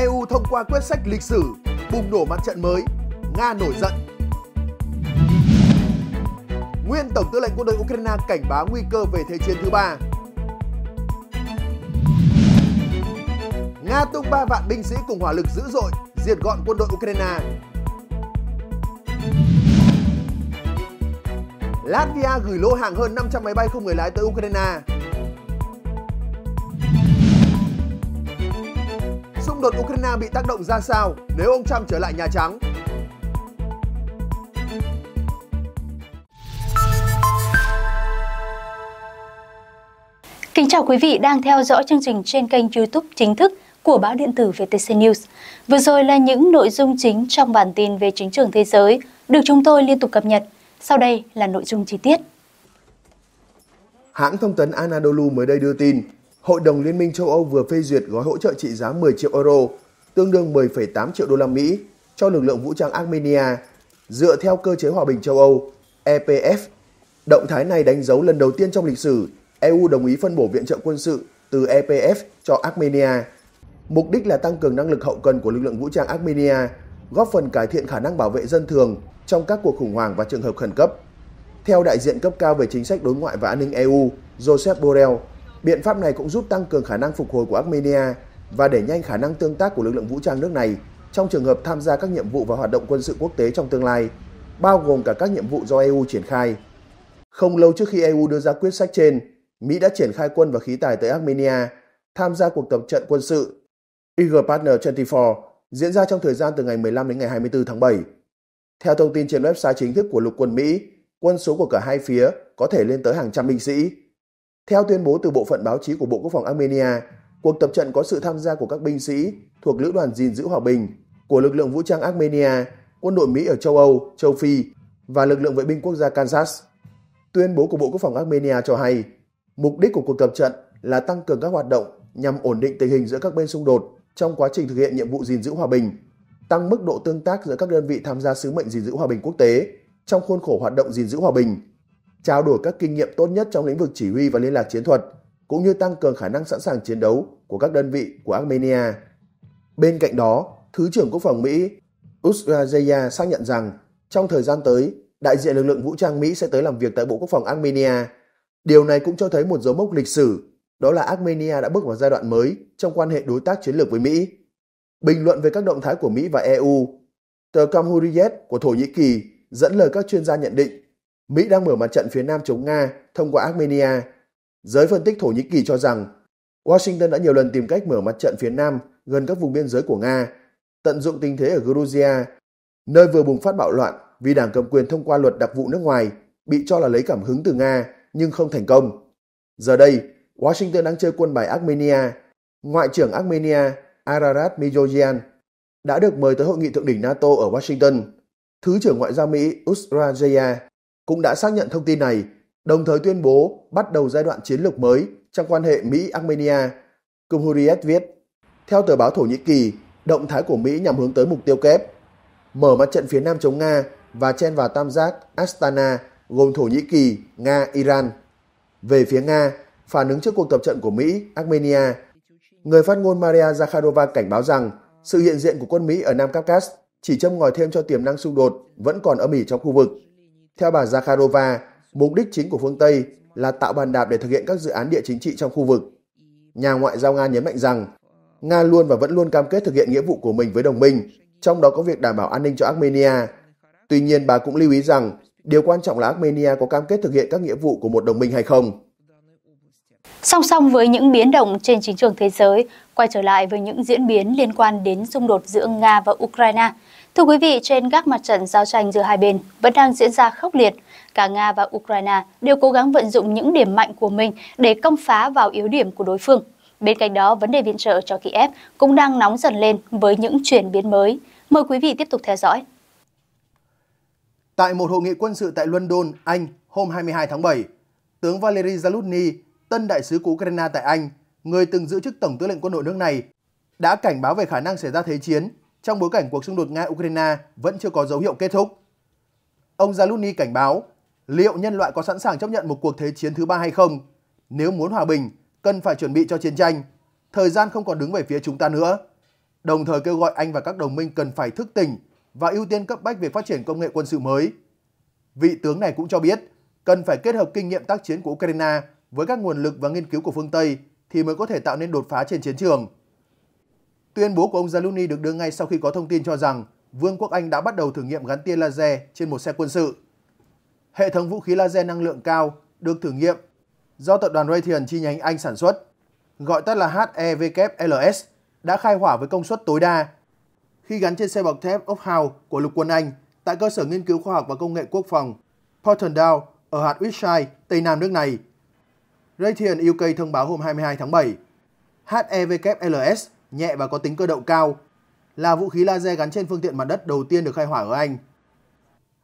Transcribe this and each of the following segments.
EU thông qua quyết sách lịch sử, bùng nổ mặt trận mới, Nga nổi giận. Nguyên Tổng tư lệnh quân đội Ukraine cảnh báo nguy cơ về thế chiến thứ ba. Nga tung 3 vạn binh sĩ cùng hỏa lực dữ dội, diệt gọn quân đội Ukraine. Latvia gửi lô hàng hơn 500 máy bay không người lái tới Ukraine. xung đột Ukraine bị tác động ra sao nếu ông Trump trở lại Nhà Trắng? Kính chào quý vị đang theo dõi chương trình trên kênh YouTube chính thức của báo điện tử VTC News. Vừa rồi là những nội dung chính trong bản tin về chính trường thế giới được chúng tôi liên tục cập nhật. Sau đây là nội dung chi tiết. Hãng thông tấn Anadolu mới đây đưa tin, Hội đồng Liên minh châu Âu vừa phê duyệt gói hỗ trợ trị giá 10 triệu euro, tương đương 10,8 triệu đô la Mỹ cho lực lượng vũ trang Armenia dựa theo cơ chế hòa bình châu Âu EPF. Động thái này đánh dấu lần đầu tiên trong lịch sử EU đồng ý phân bổ viện trợ quân sự từ EPF cho Armenia. Mục đích là tăng cường năng lực hậu cần của lực lượng vũ trang Armenia, góp phần cải thiện khả năng bảo vệ dân thường trong các cuộc khủng hoảng và trường hợp khẩn cấp. Theo đại diện cấp cao về chính sách đối ngoại và an ninh EU, Joseph Borrell, Biện pháp này cũng giúp tăng cường khả năng phục hồi của Armenia và đẩy nhanh khả năng tương tác của lực lượng vũ trang nước này trong trường hợp tham gia các nhiệm vụ và hoạt động quân sự quốc tế trong tương lai, bao gồm cả các nhiệm vụ do EU triển khai. Không lâu trước khi EU đưa ra quyết sách trên, Mỹ đã triển khai quân và khí tài tới Armenia, tham gia cuộc tập trận quân sự Eagle Partner 24 diễn ra trong thời gian từ ngày 15 đến ngày 24 tháng 7. Theo thông tin trên website chính thức của lục quân Mỹ, quân số của cả hai phía có thể lên tới hàng trăm binh sĩ. Theo tuyên bố từ bộ phận báo chí của Bộ Quốc phòng Armenia, cuộc tập trận có sự tham gia của các binh sĩ thuộc Lữ đoàn gìn giữ hòa bình của lực lượng vũ trang Armenia, quân đội Mỹ ở châu Âu, châu Phi và lực lượng vệ binh quốc gia Kansas. Tuyên bố của Bộ Quốc phòng Armenia cho hay, mục đích của cuộc tập trận là tăng cường các hoạt động nhằm ổn định tình hình giữa các bên xung đột trong quá trình thực hiện nhiệm vụ gìn giữ hòa bình, tăng mức độ tương tác giữa các đơn vị tham gia sứ mệnh gìn giữ hòa bình quốc tế trong khuôn khổ hoạt động gìn giữ hòa bình trao đổi các kinh nghiệm tốt nhất trong lĩnh vực chỉ huy và liên lạc chiến thuật, cũng như tăng cường khả năng sẵn sàng chiến đấu của các đơn vị của Armenia. Bên cạnh đó, Thứ trưởng Quốc phòng Mỹ Usrajaya xác nhận rằng trong thời gian tới, đại diện lực lượng vũ trang Mỹ sẽ tới làm việc tại Bộ Quốc phòng Armenia. Điều này cũng cho thấy một dấu mốc lịch sử, đó là Armenia đã bước vào giai đoạn mới trong quan hệ đối tác chiến lược với Mỹ. Bình luận về các động thái của Mỹ và EU, tờ Cam của Thổ Nhĩ Kỳ dẫn lời các chuyên gia nhận định Mỹ đang mở mặt trận phía Nam chống Nga thông qua Armenia. Giới phân tích Thổ Nhĩ Kỳ cho rằng Washington đã nhiều lần tìm cách mở mặt trận phía Nam gần các vùng biên giới của Nga, tận dụng tình thế ở Georgia, nơi vừa bùng phát bạo loạn vì đảng cầm quyền thông qua luật đặc vụ nước ngoài bị cho là lấy cảm hứng từ Nga nhưng không thành công. Giờ đây, Washington đang chơi quân bài Armenia. Ngoại trưởng Armenia Ararat Mijojian đã được mời tới hội nghị thượng đỉnh NATO ở Washington. Thứ trưởng Ngoại giao Mỹ Usra cũng đã xác nhận thông tin này, đồng thời tuyên bố bắt đầu giai đoạn chiến lược mới trong quan hệ Mỹ-Armenia, Cumhuriyet viết. Theo tờ báo Thổ Nhĩ Kỳ, động thái của Mỹ nhằm hướng tới mục tiêu kép, mở mặt trận phía Nam chống Nga và chen vào tam giác Astana gồm Thổ Nhĩ Kỳ, Nga, Iran. Về phía Nga, phản ứng trước cuộc tập trận của Mỹ, Armenia, người phát ngôn Maria Zakharova cảnh báo rằng sự hiện diện của quân Mỹ ở Nam Caucasus chỉ châm ngòi thêm cho tiềm năng xung đột vẫn còn âm ỉ trong khu vực. Theo bà Zakharova, mục đích chính của phương Tây là tạo bàn đạp để thực hiện các dự án địa chính trị trong khu vực. Nhà ngoại giao Nga nhấn mạnh rằng Nga luôn và vẫn luôn cam kết thực hiện nghĩa vụ của mình với đồng minh, trong đó có việc đảm bảo an ninh cho Armenia. Tuy nhiên, bà cũng lưu ý rằng điều quan trọng là Armenia có cam kết thực hiện các nghĩa vụ của một đồng minh hay không. Song song với những biến động trên chính trường thế giới, quay trở lại với những diễn biến liên quan đến xung đột giữa Nga và Ukraine – Thưa quý vị, trên các mặt trận giao tranh giữa hai bên vẫn đang diễn ra khốc liệt. Cả Nga và Ukraine đều cố gắng vận dụng những điểm mạnh của mình để công phá vào yếu điểm của đối phương. Bên cạnh đó, vấn đề viện trợ cho Kiev cũng đang nóng dần lên với những chuyển biến mới. Mời quý vị tiếp tục theo dõi. Tại một hội nghị quân sự tại London, Anh hôm 22 tháng 7, tướng Valery Zaluzny, tân đại sứ của Ukraine tại Anh, người từng giữ chức tổng tư lệnh quân đội nước này, đã cảnh báo về khả năng xảy ra thế chiến trong bối cảnh cuộc xung đột Nga-Ukraine vẫn chưa có dấu hiệu kết thúc. Ông Zaluni cảnh báo, liệu nhân loại có sẵn sàng chấp nhận một cuộc thế chiến thứ ba hay không? Nếu muốn hòa bình, cần phải chuẩn bị cho chiến tranh. Thời gian không còn đứng về phía chúng ta nữa. Đồng thời kêu gọi Anh và các đồng minh cần phải thức tỉnh và ưu tiên cấp bách về phát triển công nghệ quân sự mới. Vị tướng này cũng cho biết, cần phải kết hợp kinh nghiệm tác chiến của Ukraine với các nguồn lực và nghiên cứu của phương Tây thì mới có thể tạo nên đột phá trên chiến trường. Tuyên bố của ông Zaluni được đưa ngay sau khi có thông tin cho rằng Vương quốc Anh đã bắt đầu thử nghiệm gắn tia laser trên một xe quân sự. Hệ thống vũ khí laser năng lượng cao được thử nghiệm do tập đoàn Raytheon chi nhánh Anh sản xuất, gọi tắt là HEVKLS, đã khai hỏa với công suất tối đa khi gắn trên xe bọc thép Ophau của lục quân Anh tại cơ sở nghiên cứu khoa học và công nghệ quốc phòng Portendale ở hạt Wiltshire, tây nam nước này. Raytheon UK thông báo hôm 22 tháng 7, HEVKLS nhẹ và có tính cơ động cao, là vũ khí laser gắn trên phương tiện mặt đất đầu tiên được khai hỏa ở Anh.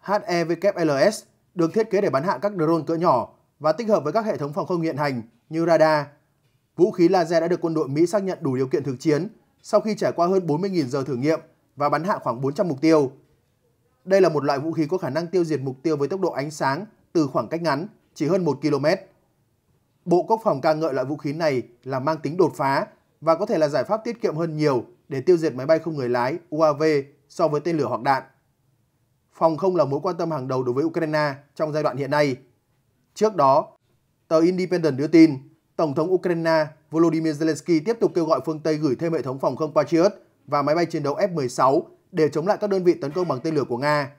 HEVKLS được thiết kế để bắn hạ các drone cỡ nhỏ và tích hợp với các hệ thống phòng không hiện hành như radar. Vũ khí laser đã được quân đội Mỹ xác nhận đủ điều kiện thực chiến sau khi trải qua hơn 40.000 giờ thử nghiệm và bắn hạ khoảng 400 mục tiêu. Đây là một loại vũ khí có khả năng tiêu diệt mục tiêu với tốc độ ánh sáng từ khoảng cách ngắn, chỉ hơn 1 km. Bộ Quốc phòng ca ngợi loại vũ khí này là mang tính đột phá và có thể là giải pháp tiết kiệm hơn nhiều để tiêu diệt máy bay không người lái UAV so với tên lửa hoặc đạn. Phòng không là mối quan tâm hàng đầu đối với Ukraine trong giai đoạn hiện nay. Trước đó, tờ Independent đưa tin Tổng thống Ukraine Volodymyr Zelensky tiếp tục kêu gọi phương Tây gửi thêm hệ thống phòng không Patriot và máy bay chiến đấu F-16 để chống lại các đơn vị tấn công bằng tên lửa của Nga.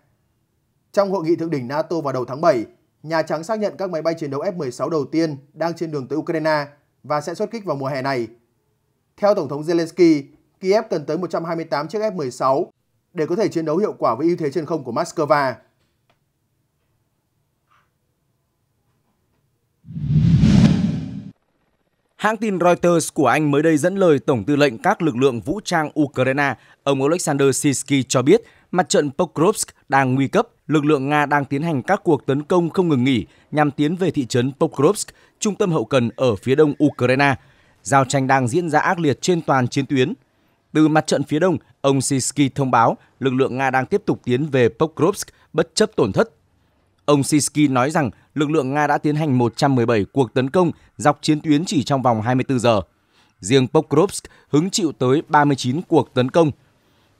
Trong hội nghị thượng đỉnh NATO vào đầu tháng 7, Nhà Trắng xác nhận các máy bay chiến đấu F-16 đầu tiên đang trên đường tới Ukraine và sẽ xuất kích vào mùa hè này. Theo Tổng thống Zelensky, Kiev cần tới 128 chiếc F-16 để có thể chiến đấu hiệu quả với ưu thế trên không của Moscow. Hãng tin Reuters của Anh mới đây dẫn lời Tổng tư lệnh các lực lượng vũ trang Ukraine, ông Alexander Sisky cho biết mặt trận Pokrovsk đang nguy cấp, lực lượng Nga đang tiến hành các cuộc tấn công không ngừng nghỉ nhằm tiến về thị trấn Pokrovsk, trung tâm hậu cần ở phía đông Ukraine. Giao tranh đang diễn ra ác liệt trên toàn chiến tuyến. Từ mặt trận phía đông, ông Sisky thông báo lực lượng Nga đang tiếp tục tiến về Pokrovsk bất chấp tổn thất. Ông Sisky nói rằng lực lượng Nga đã tiến hành 117 cuộc tấn công dọc chiến tuyến chỉ trong vòng 24 giờ. Riêng Pokrovsk hứng chịu tới 39 cuộc tấn công –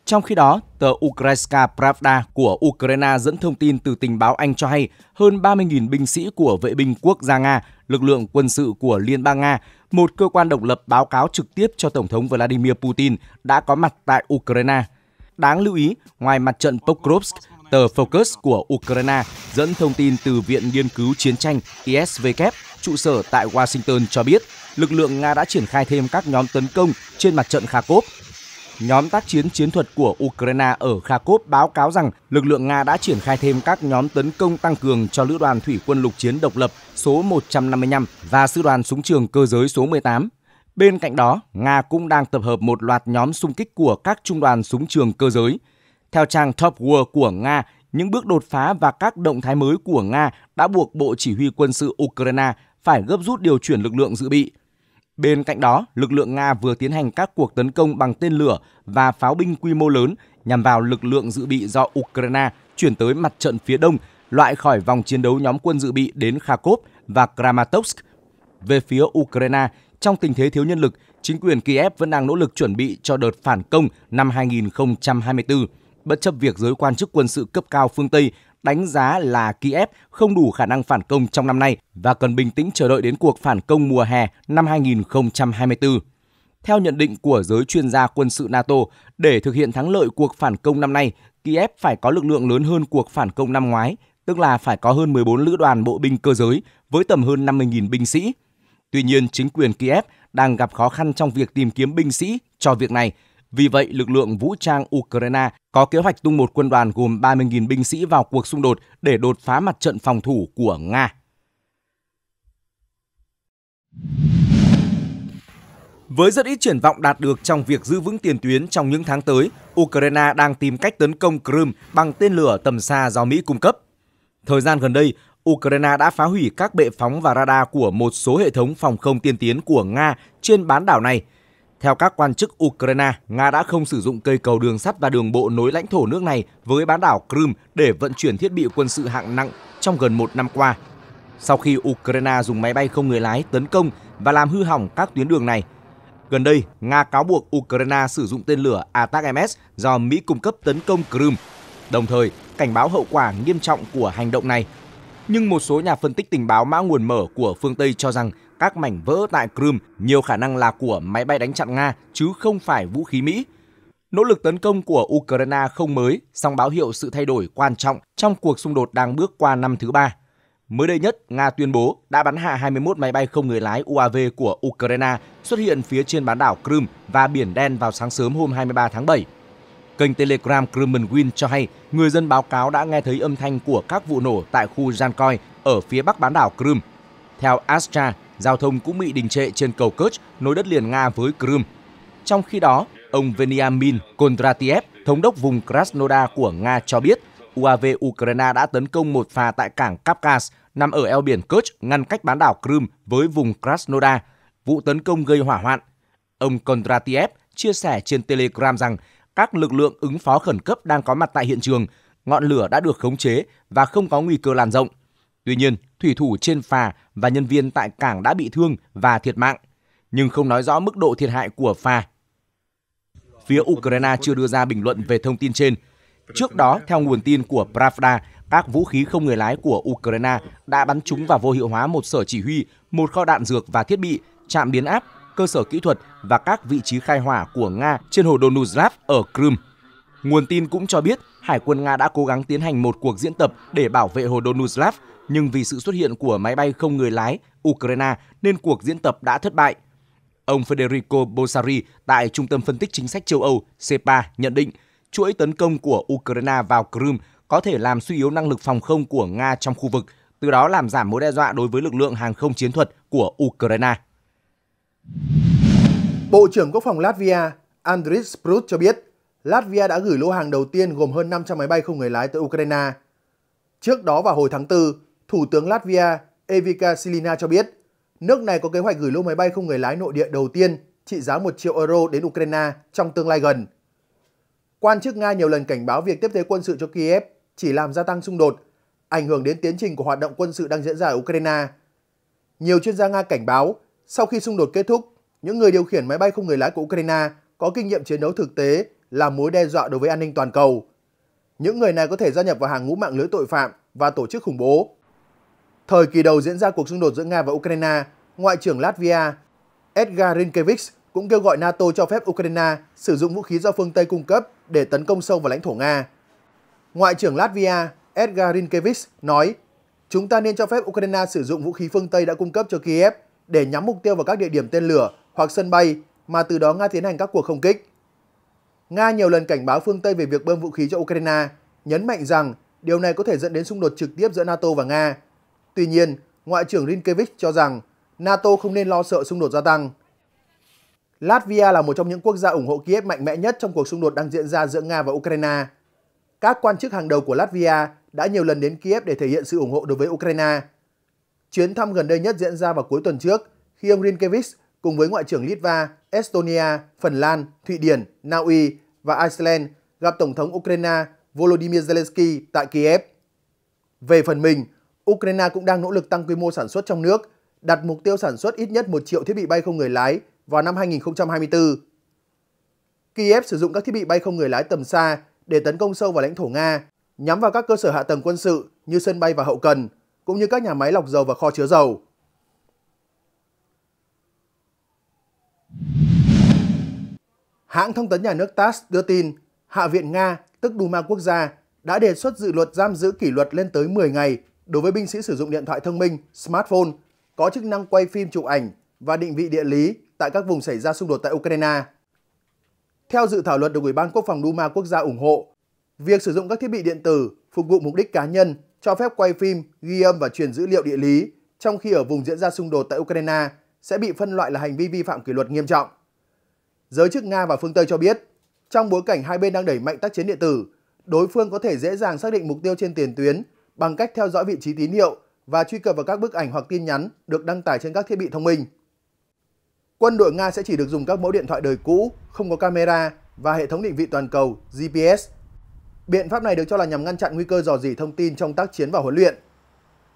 trong khi đó, tờ Ukrainska Pravda của Ukraine dẫn thông tin từ tình báo Anh cho hay hơn 30.000 binh sĩ của vệ binh quốc gia Nga, lực lượng quân sự của Liên bang Nga, một cơ quan độc lập báo cáo trực tiếp cho Tổng thống Vladimir Putin đã có mặt tại Ukraine. Đáng lưu ý, ngoài mặt trận Pokrovsk, tờ Focus của Ukraine dẫn thông tin từ Viện Nghiên cứu Chiến tranh ISVK trụ sở tại Washington cho biết lực lượng Nga đã triển khai thêm các nhóm tấn công trên mặt trận Kharkov nhóm tác chiến chiến thuật của Ukraine ở Kharkov báo cáo rằng lực lượng Nga đã triển khai thêm các nhóm tấn công tăng cường cho Lữ đoàn Thủy quân lục chiến độc lập số 155 và Sư đoàn Súng trường cơ giới số 18. Bên cạnh đó, Nga cũng đang tập hợp một loạt nhóm xung kích của các trung đoàn súng trường cơ giới. Theo trang Top War của Nga, những bước đột phá và các động thái mới của Nga đã buộc Bộ Chỉ huy quân sự Ukraine phải gấp rút điều chuyển lực lượng dự bị – Bên cạnh đó, lực lượng Nga vừa tiến hành các cuộc tấn công bằng tên lửa và pháo binh quy mô lớn nhằm vào lực lượng dự bị do Ukraine chuyển tới mặt trận phía đông, loại khỏi vòng chiến đấu nhóm quân dự bị đến Kharkov và Kramatorsk. Về phía Ukraine, trong tình thế thiếu nhân lực, chính quyền Kiev vẫn đang nỗ lực chuẩn bị cho đợt phản công năm 2024, bất chấp việc giới quan chức quân sự cấp cao phương Tây đánh giá là Kiev không đủ khả năng phản công trong năm nay và cần bình tĩnh chờ đợi đến cuộc phản công mùa hè năm 2024. Theo nhận định của giới chuyên gia quân sự NATO, để thực hiện thắng lợi cuộc phản công năm nay, Kiev phải có lực lượng lớn hơn cuộc phản công năm ngoái, tức là phải có hơn 14 lữ đoàn bộ binh cơ giới với tầm hơn 50.000 binh sĩ. Tuy nhiên, chính quyền Kiev đang gặp khó khăn trong việc tìm kiếm binh sĩ cho việc này – vì vậy, lực lượng vũ trang Ukraine có kế hoạch tung một quân đoàn gồm 30.000 binh sĩ vào cuộc xung đột để đột phá mặt trận phòng thủ của Nga. Với rất ít triển vọng đạt được trong việc giữ vững tiền tuyến trong những tháng tới, Ukraine đang tìm cách tấn công Crimea bằng tên lửa tầm xa do Mỹ cung cấp. Thời gian gần đây, Ukraine đã phá hủy các bệ phóng và radar của một số hệ thống phòng không tiên tiến của Nga trên bán đảo này – theo các quan chức Ukraine, Nga đã không sử dụng cây cầu đường sắt và đường bộ nối lãnh thổ nước này với bán đảo Crimea để vận chuyển thiết bị quân sự hạng nặng trong gần một năm qua. Sau khi Ukraine dùng máy bay không người lái tấn công và làm hư hỏng các tuyến đường này, gần đây Nga cáo buộc Ukraine sử dụng tên lửa ATACMS do Mỹ cung cấp tấn công Crimea, đồng thời cảnh báo hậu quả nghiêm trọng của hành động này. Nhưng một số nhà phân tích tình báo mã nguồn mở của phương Tây cho rằng các mảnh vỡ tại Crimea nhiều khả năng là của máy bay đánh chặn Nga chứ không phải vũ khí Mỹ. Nỗ lực tấn công của Ukraine không mới, song báo hiệu sự thay đổi quan trọng trong cuộc xung đột đang bước qua năm thứ ba. Mới đây nhất, Nga tuyên bố đã bắn hạ 21 máy bay không người lái UAV của Ukraine xuất hiện phía trên bán đảo Crimea và Biển Đen vào sáng sớm hôm 23 tháng 7. Kênh Telegram Crimean Win cho hay người dân báo cáo đã nghe thấy âm thanh của các vụ nổ tại khu Jankoy ở phía bắc bán đảo Crimea. Theo Astra, Giao thông cũng bị đình trệ trên cầu Kerch nối đất liền Nga với Crimea. Trong khi đó, ông Veniamin Kondratiev, thống đốc vùng Krasnodar của Nga cho biết UAV Ukraine đã tấn công một phà tại cảng Kapkas nằm ở eo biển Kerch ngăn cách bán đảo Crimea với vùng Krasnodar. Vụ tấn công gây hỏa hoạn. Ông Kondratiev chia sẻ trên Telegram rằng các lực lượng ứng phó khẩn cấp đang có mặt tại hiện trường, ngọn lửa đã được khống chế và không có nguy cơ lan rộng. Tuy nhiên, thủy thủ trên phà và nhân viên tại cảng đã bị thương và thiệt mạng, nhưng không nói rõ mức độ thiệt hại của phà. Phía Ukraine chưa đưa ra bình luận về thông tin trên. Trước đó, theo nguồn tin của Pravda, các vũ khí không người lái của Ukraine đã bắn trúng và vô hiệu hóa một sở chỉ huy, một kho đạn dược và thiết bị, trạm biến áp, cơ sở kỹ thuật và các vị trí khai hỏa của Nga trên hồ Donuzlav ở Crimea. Nguồn tin cũng cho biết Hải quân Nga đã cố gắng tiến hành một cuộc diễn tập để bảo vệ hồ Donuzlav nhưng vì sự xuất hiện của máy bay không người lái Ukraine nên cuộc diễn tập đã thất bại. Ông Federico Bosari tại Trung tâm Phân tích Chính sách châu Âu CEPA nhận định chuỗi tấn công của Ukraine vào Crimea có thể làm suy yếu năng lực phòng không của Nga trong khu vực, từ đó làm giảm mối đe dọa đối với lực lượng hàng không chiến thuật của Ukraine. Bộ trưởng Quốc phòng Latvia Andris Prut cho biết Latvia đã gửi lô hàng đầu tiên gồm hơn 500 máy bay không người lái tới Ukraine. Trước đó vào hồi tháng 4, Thủ tướng Latvia Evika Silina cho biết, nước này có kế hoạch gửi lô máy bay không người lái nội địa đầu tiên trị giá 1 triệu euro đến Ukraine trong tương lai gần. Quan chức Nga nhiều lần cảnh báo việc tiếp tế quân sự cho Kiev chỉ làm gia tăng xung đột, ảnh hưởng đến tiến trình của hoạt động quân sự đang diễn ra ở Ukraine. Nhiều chuyên gia Nga cảnh báo, sau khi xung đột kết thúc, những người điều khiển máy bay không người lái của Ukraine có kinh nghiệm chiến đấu thực tế là mối đe dọa đối với an ninh toàn cầu. Những người này có thể gia nhập vào hàng ngũ mạng lưới tội phạm và tổ chức khủng bố. Thời kỳ đầu diễn ra cuộc xung đột giữa Nga và Ukraine, Ngoại trưởng Latvia Edgar Rinkevich cũng kêu gọi NATO cho phép Ukraine sử dụng vũ khí do phương Tây cung cấp để tấn công sâu vào lãnh thổ Nga. Ngoại trưởng Latvia Edgar Rinkevich nói, chúng ta nên cho phép Ukraine sử dụng vũ khí phương Tây đã cung cấp cho Kiev để nhắm mục tiêu vào các địa điểm tên lửa hoặc sân bay mà từ đó Nga tiến hành các cuộc không kích. Nga nhiều lần cảnh báo phương Tây về việc bơm vũ khí cho Ukraine, nhấn mạnh rằng điều này có thể dẫn đến xung đột trực tiếp giữa NATO và Nga Tuy nhiên, Ngoại trưởng Rinkevich cho rằng NATO không nên lo sợ xung đột gia tăng. Latvia là một trong những quốc gia ủng hộ Kiev mạnh mẽ nhất trong cuộc xung đột đang diễn ra giữa Nga và Ukraine. Các quan chức hàng đầu của Latvia đã nhiều lần đến Kiev để thể hiện sự ủng hộ đối với Ukraine. Chuyến thăm gần đây nhất diễn ra vào cuối tuần trước khi ông Rinkevich cùng với Ngoại trưởng Litva, Estonia, Phần Lan, Thụy Điển, Na Uy và Iceland gặp Tổng thống Ukraine Volodymyr Zelensky tại Kiev. Về phần mình, Ukraine cũng đang nỗ lực tăng quy mô sản xuất trong nước, đặt mục tiêu sản xuất ít nhất 1 triệu thiết bị bay không người lái vào năm 2024. Kiev sử dụng các thiết bị bay không người lái tầm xa để tấn công sâu vào lãnh thổ Nga, nhắm vào các cơ sở hạ tầng quân sự như sân bay và hậu cần, cũng như các nhà máy lọc dầu và kho chứa dầu. Hãng thông tấn nhà nước TASS đưa tin, Hạ viện Nga, tức Duma Quốc gia, đã đề xuất dự luật giam giữ kỷ luật lên tới 10 ngày Đối với binh sĩ sử dụng điện thoại thông minh, smartphone, có chức năng quay phim chụp ảnh và định vị địa lý tại các vùng xảy ra xung đột tại Ukraine. Theo dự thảo luật được Ủy ban Quốc phòng Duma quốc gia ủng hộ, việc sử dụng các thiết bị điện tử phục vụ mục đích cá nhân cho phép quay phim, ghi âm và truyền dữ liệu địa lý trong khi ở vùng diễn ra xung đột tại Ukraine sẽ bị phân loại là hành vi vi phạm kỷ luật nghiêm trọng. Giới chức Nga và phương Tây cho biết, trong bối cảnh hai bên đang đẩy mạnh tác chiến điện tử, đối phương có thể dễ dàng xác định mục tiêu trên tiền tuyến bằng cách theo dõi vị trí tín hiệu và truy cập vào các bức ảnh hoặc tin nhắn được đăng tải trên các thiết bị thông minh. Quân đội Nga sẽ chỉ được dùng các mẫu điện thoại đời cũ, không có camera và hệ thống định vị toàn cầu GPS. Biện pháp này được cho là nhằm ngăn chặn nguy cơ dò dỉ thông tin trong tác chiến và huấn luyện.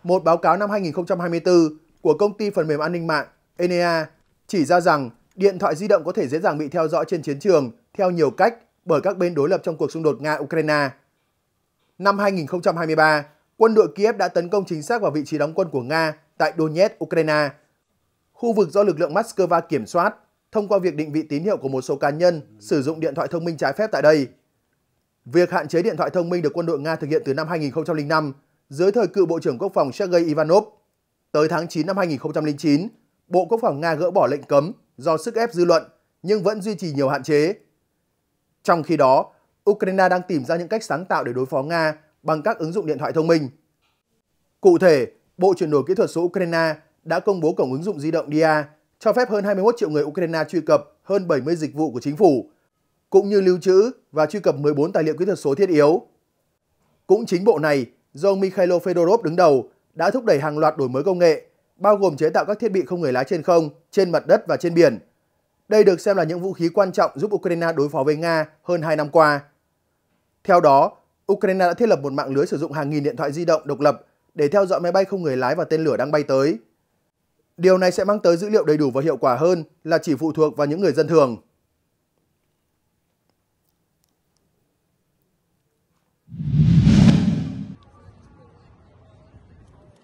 Một báo cáo năm 2024 của công ty phần mềm an ninh mạng Enea chỉ ra rằng điện thoại di động có thể dễ dàng bị theo dõi trên chiến trường theo nhiều cách bởi các bên đối lập trong cuộc xung đột Nga-Ukraine. Năm 2023, quân đội Kiev đã tấn công chính xác vào vị trí đóng quân của Nga tại Donetsk, Ukraine, khu vực do lực lượng Moscow kiểm soát thông qua việc định vị tín hiệu của một số cá nhân sử dụng điện thoại thông minh trái phép tại đây. Việc hạn chế điện thoại thông minh được quân đội Nga thực hiện từ năm 2005 dưới thời cựu Bộ trưởng Quốc phòng Sergei Ivanov. Tới tháng 9 năm 2009, Bộ Quốc phòng Nga gỡ bỏ lệnh cấm do sức ép dư luận nhưng vẫn duy trì nhiều hạn chế. Trong khi đó, Ukraine đang tìm ra những cách sáng tạo để đối phó Nga bằng các ứng dụng điện thoại thông minh. Cụ thể, Bộ chuyển đổi kỹ thuật số Ukraine đã công bố cổng ứng dụng di động DIA cho phép hơn 21 triệu người Ukraine truy cập hơn 70 dịch vụ của chính phủ, cũng như lưu trữ và truy cập 14 tài liệu kỹ thuật số thiết yếu. Cũng chính bộ này, do ông Mikhailo Fedorov đứng đầu, đã thúc đẩy hàng loạt đổi mới công nghệ, bao gồm chế tạo các thiết bị không người lái trên không, trên mặt đất và trên biển. Đây được xem là những vũ khí quan trọng giúp Ukraine đối phó với Nga hơn 2 năm qua. Theo đó, Ukraine đã thiết lập một mạng lưới sử dụng hàng nghìn điện thoại di động độc lập để theo dõi máy bay không người lái và tên lửa đang bay tới. Điều này sẽ mang tới dữ liệu đầy đủ và hiệu quả hơn là chỉ phụ thuộc vào những người dân thường.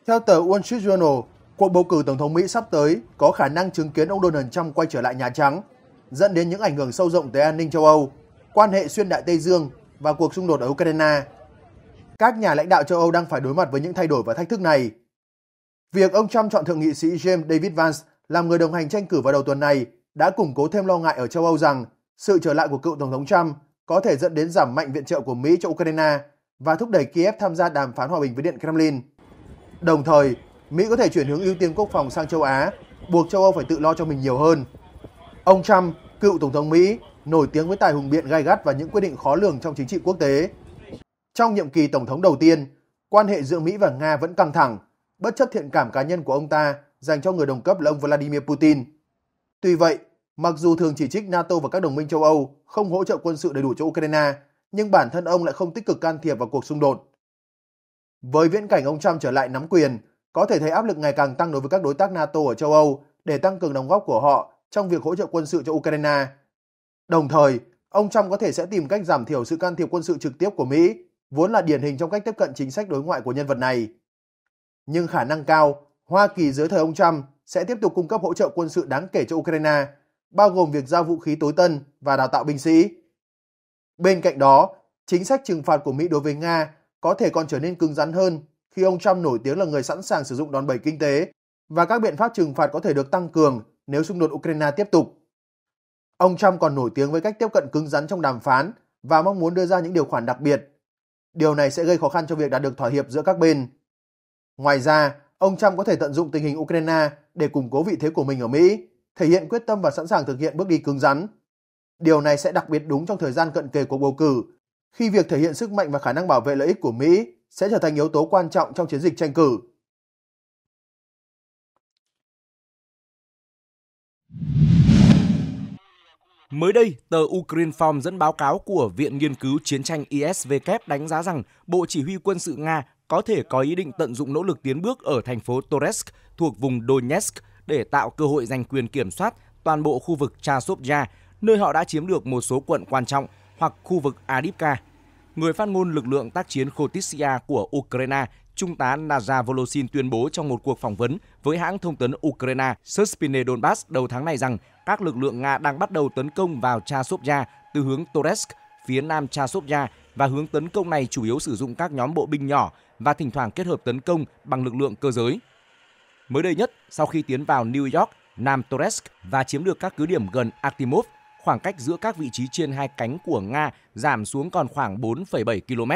Theo tờ Wall Street Journal, cuộc bầu cử tổng thống Mỹ sắp tới có khả năng chứng kiến ông Donald Trump quay trở lại Nhà Trắng, dẫn đến những ảnh hưởng sâu rộng tới an ninh châu Âu, quan hệ xuyên đại Tây Dương và cuộc xung đột ở Ukraine. Các nhà lãnh đạo châu Âu đang phải đối mặt với những thay đổi và thách thức này. Việc ông Trump chọn thượng nghị sĩ James David Vance làm người đồng hành tranh cử vào đầu tuần này đã củng cố thêm lo ngại ở châu Âu rằng sự trở lại của cựu Tổng thống Trump có thể dẫn đến giảm mạnh viện trợ của Mỹ cho Ukraine và thúc đẩy Kiev tham gia đàm phán hòa bình với Điện Kremlin. Đồng thời, Mỹ có thể chuyển hướng ưu tiên quốc phòng sang châu Á, buộc châu Âu phải tự lo cho mình nhiều hơn. Ông Trump, cựu Tổng thống Mỹ, nổi tiếng với tài hùng biện gai gắt và những quyết định khó lường trong chính trị quốc tế. Trong nhiệm kỳ tổng thống đầu tiên, quan hệ giữa Mỹ và Nga vẫn căng thẳng, bất chấp thiện cảm cá nhân của ông ta dành cho người đồng cấp là ông Vladimir Putin. Tuy vậy, mặc dù thường chỉ trích NATO và các đồng minh châu Âu không hỗ trợ quân sự đầy đủ cho Ukraine, nhưng bản thân ông lại không tích cực can thiệp vào cuộc xung đột. Với viễn cảnh ông Trump trở lại nắm quyền, có thể thấy áp lực ngày càng tăng đối với các đối tác NATO ở châu Âu để tăng cường đóng góp của họ trong việc hỗ trợ quân sự cho Ukraine Đồng thời, ông Trump có thể sẽ tìm cách giảm thiểu sự can thiệp quân sự trực tiếp của Mỹ, vốn là điển hình trong cách tiếp cận chính sách đối ngoại của nhân vật này. Nhưng khả năng cao, Hoa Kỳ dưới thời ông Trump sẽ tiếp tục cung cấp hỗ trợ quân sự đáng kể cho Ukraine, bao gồm việc giao vũ khí tối tân và đào tạo binh sĩ. Bên cạnh đó, chính sách trừng phạt của Mỹ đối với Nga có thể còn trở nên cứng rắn hơn khi ông Trump nổi tiếng là người sẵn sàng sử dụng đòn bẩy kinh tế và các biện pháp trừng phạt có thể được tăng cường nếu xung đột Ukraine tiếp tục. Ông Trump còn nổi tiếng với cách tiếp cận cứng rắn trong đàm phán và mong muốn đưa ra những điều khoản đặc biệt. Điều này sẽ gây khó khăn cho việc đạt được thỏa hiệp giữa các bên. Ngoài ra, ông Trump có thể tận dụng tình hình Ukraine để củng cố vị thế của mình ở Mỹ, thể hiện quyết tâm và sẵn sàng thực hiện bước đi cứng rắn. Điều này sẽ đặc biệt đúng trong thời gian cận kề cuộc bầu cử, khi việc thể hiện sức mạnh và khả năng bảo vệ lợi ích của Mỹ sẽ trở thành yếu tố quan trọng trong chiến dịch tranh cử. Mới đây, tờ Ukraine Form dẫn báo cáo của Viện Nghiên cứu Chiến tranh ISVK đánh giá rằng Bộ Chỉ huy quân sự Nga có thể có ý định tận dụng nỗ lực tiến bước ở thành phố Toretsk thuộc vùng Donetsk để tạo cơ hội giành quyền kiểm soát toàn bộ khu vực Chasovya, nơi họ đã chiếm được một số quận quan trọng hoặc khu vực Adivka. Người phát ngôn lực lượng tác chiến Khotisia của Ukraine Trung tá Naja Volosin tuyên bố trong một cuộc phỏng vấn với hãng thông tấn Ukraine Suspine Donbass đầu tháng này rằng các lực lượng Nga đang bắt đầu tấn công vào Chasovya từ hướng Toresk, phía nam Chasovya và hướng tấn công này chủ yếu sử dụng các nhóm bộ binh nhỏ và thỉnh thoảng kết hợp tấn công bằng lực lượng cơ giới. Mới đây nhất, sau khi tiến vào New York, Nam Toresk và chiếm được các cứ điểm gần Artimov, khoảng cách giữa các vị trí trên hai cánh của Nga giảm xuống còn khoảng 4,7 km.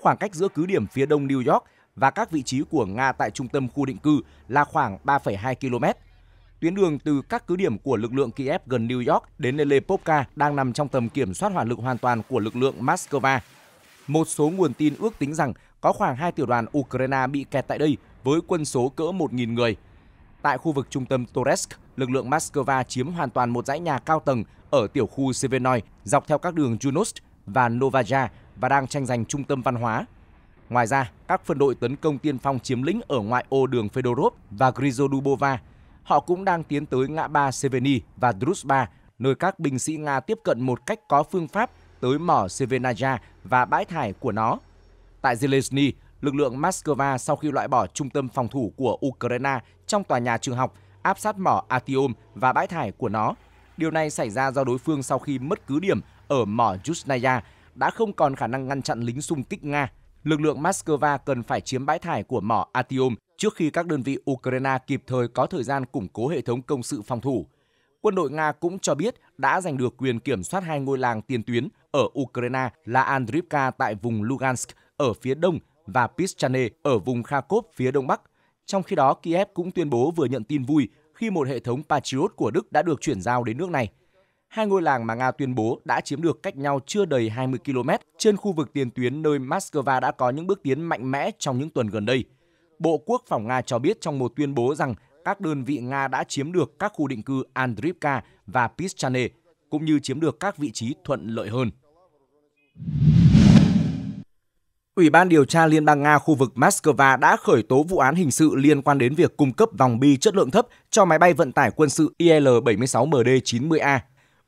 Khoảng cách giữa cứ điểm phía đông New York và các vị trí của Nga tại trung tâm khu định cư là khoảng 3,2 km. Tuyến đường từ các cứ điểm của lực lượng Kiev gần New York đến Lelepovka đang nằm trong tầm kiểm soát hỏa lực hoàn toàn của lực lượng Moscow. Một số nguồn tin ước tính rằng có khoảng 2 tiểu đoàn Ukraine bị kẹt tại đây với quân số cỡ 1.000 người. Tại khu vực trung tâm Toresk, lực lượng Moscow chiếm hoàn toàn một dãy nhà cao tầng ở tiểu khu Sevenoy dọc theo các đường Junost và Novaja và đang tranh giành trung tâm văn hóa Ngoài ra, các phân đội tấn công tiên phong chiếm lĩnh ở ngoại ô đường Fedorov và Grizodubova. Họ cũng đang tiến tới ngã ba Seveny và Druzhba, nơi các binh sĩ Nga tiếp cận một cách có phương pháp tới mỏ Sevenaja và bãi thải của nó. Tại Zelensny, lực lượng Moscow sau khi loại bỏ trung tâm phòng thủ của Ukraine trong tòa nhà trường học, áp sát mỏ Atiom và bãi thải của nó. Điều này xảy ra do đối phương sau khi mất cứ điểm ở mỏ Yuzhnaya đã không còn khả năng ngăn chặn lính xung kích Nga lực lượng Moscow cần phải chiếm bãi thải của mỏ Atium trước khi các đơn vị Ukraine kịp thời có thời gian củng cố hệ thống công sự phòng thủ. Quân đội Nga cũng cho biết đã giành được quyền kiểm soát hai ngôi làng tiền tuyến ở Ukraine là Andrivka tại vùng Lugansk ở phía đông và Pischane ở vùng Kharkov phía đông bắc. Trong khi đó, Kiev cũng tuyên bố vừa nhận tin vui khi một hệ thống Patriot của Đức đã được chuyển giao đến nước này – hai ngôi làng mà Nga tuyên bố đã chiếm được cách nhau chưa đầy 20 km trên khu vực tiền tuyến nơi Moscow đã có những bước tiến mạnh mẽ trong những tuần gần đây. Bộ Quốc phòng Nga cho biết trong một tuyên bố rằng các đơn vị Nga đã chiếm được các khu định cư Andrivka và pishchane cũng như chiếm được các vị trí thuận lợi hơn. Ủy ban điều tra Liên bang Nga khu vực Moscow đã khởi tố vụ án hình sự liên quan đến việc cung cấp vòng bi chất lượng thấp cho máy bay vận tải quân sự IL-76MD-90A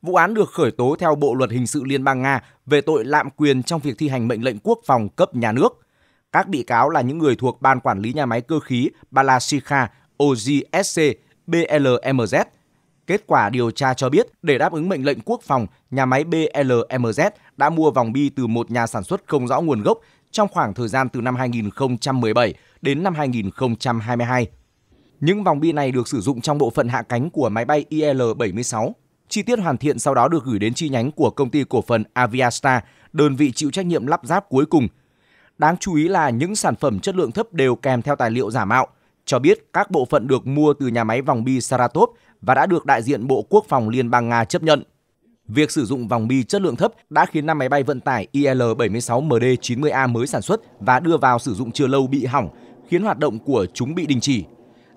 Vụ án được khởi tố theo Bộ luật hình sự Liên bang Nga về tội lạm quyền trong việc thi hành mệnh lệnh quốc phòng cấp nhà nước. Các bị cáo là những người thuộc Ban Quản lý Nhà máy Cơ khí Balashikha OGSC BLMZ. Kết quả điều tra cho biết, để đáp ứng mệnh lệnh quốc phòng, nhà máy BLMZ đã mua vòng bi từ một nhà sản xuất không rõ nguồn gốc trong khoảng thời gian từ năm 2017 đến năm 2022. Những vòng bi này được sử dụng trong bộ phận hạ cánh của máy bay IL-76 Chi tiết hoàn thiện sau đó được gửi đến chi nhánh của công ty cổ phần Aviastar, đơn vị chịu trách nhiệm lắp ráp cuối cùng. Đáng chú ý là những sản phẩm chất lượng thấp đều kèm theo tài liệu giả mạo, cho biết các bộ phận được mua từ nhà máy vòng bi Saratov và đã được đại diện Bộ Quốc phòng Liên bang Nga chấp nhận. Việc sử dụng vòng bi chất lượng thấp đã khiến năm máy bay vận tải IL-76MD-90A mới sản xuất và đưa vào sử dụng chưa lâu bị hỏng, khiến hoạt động của chúng bị đình chỉ.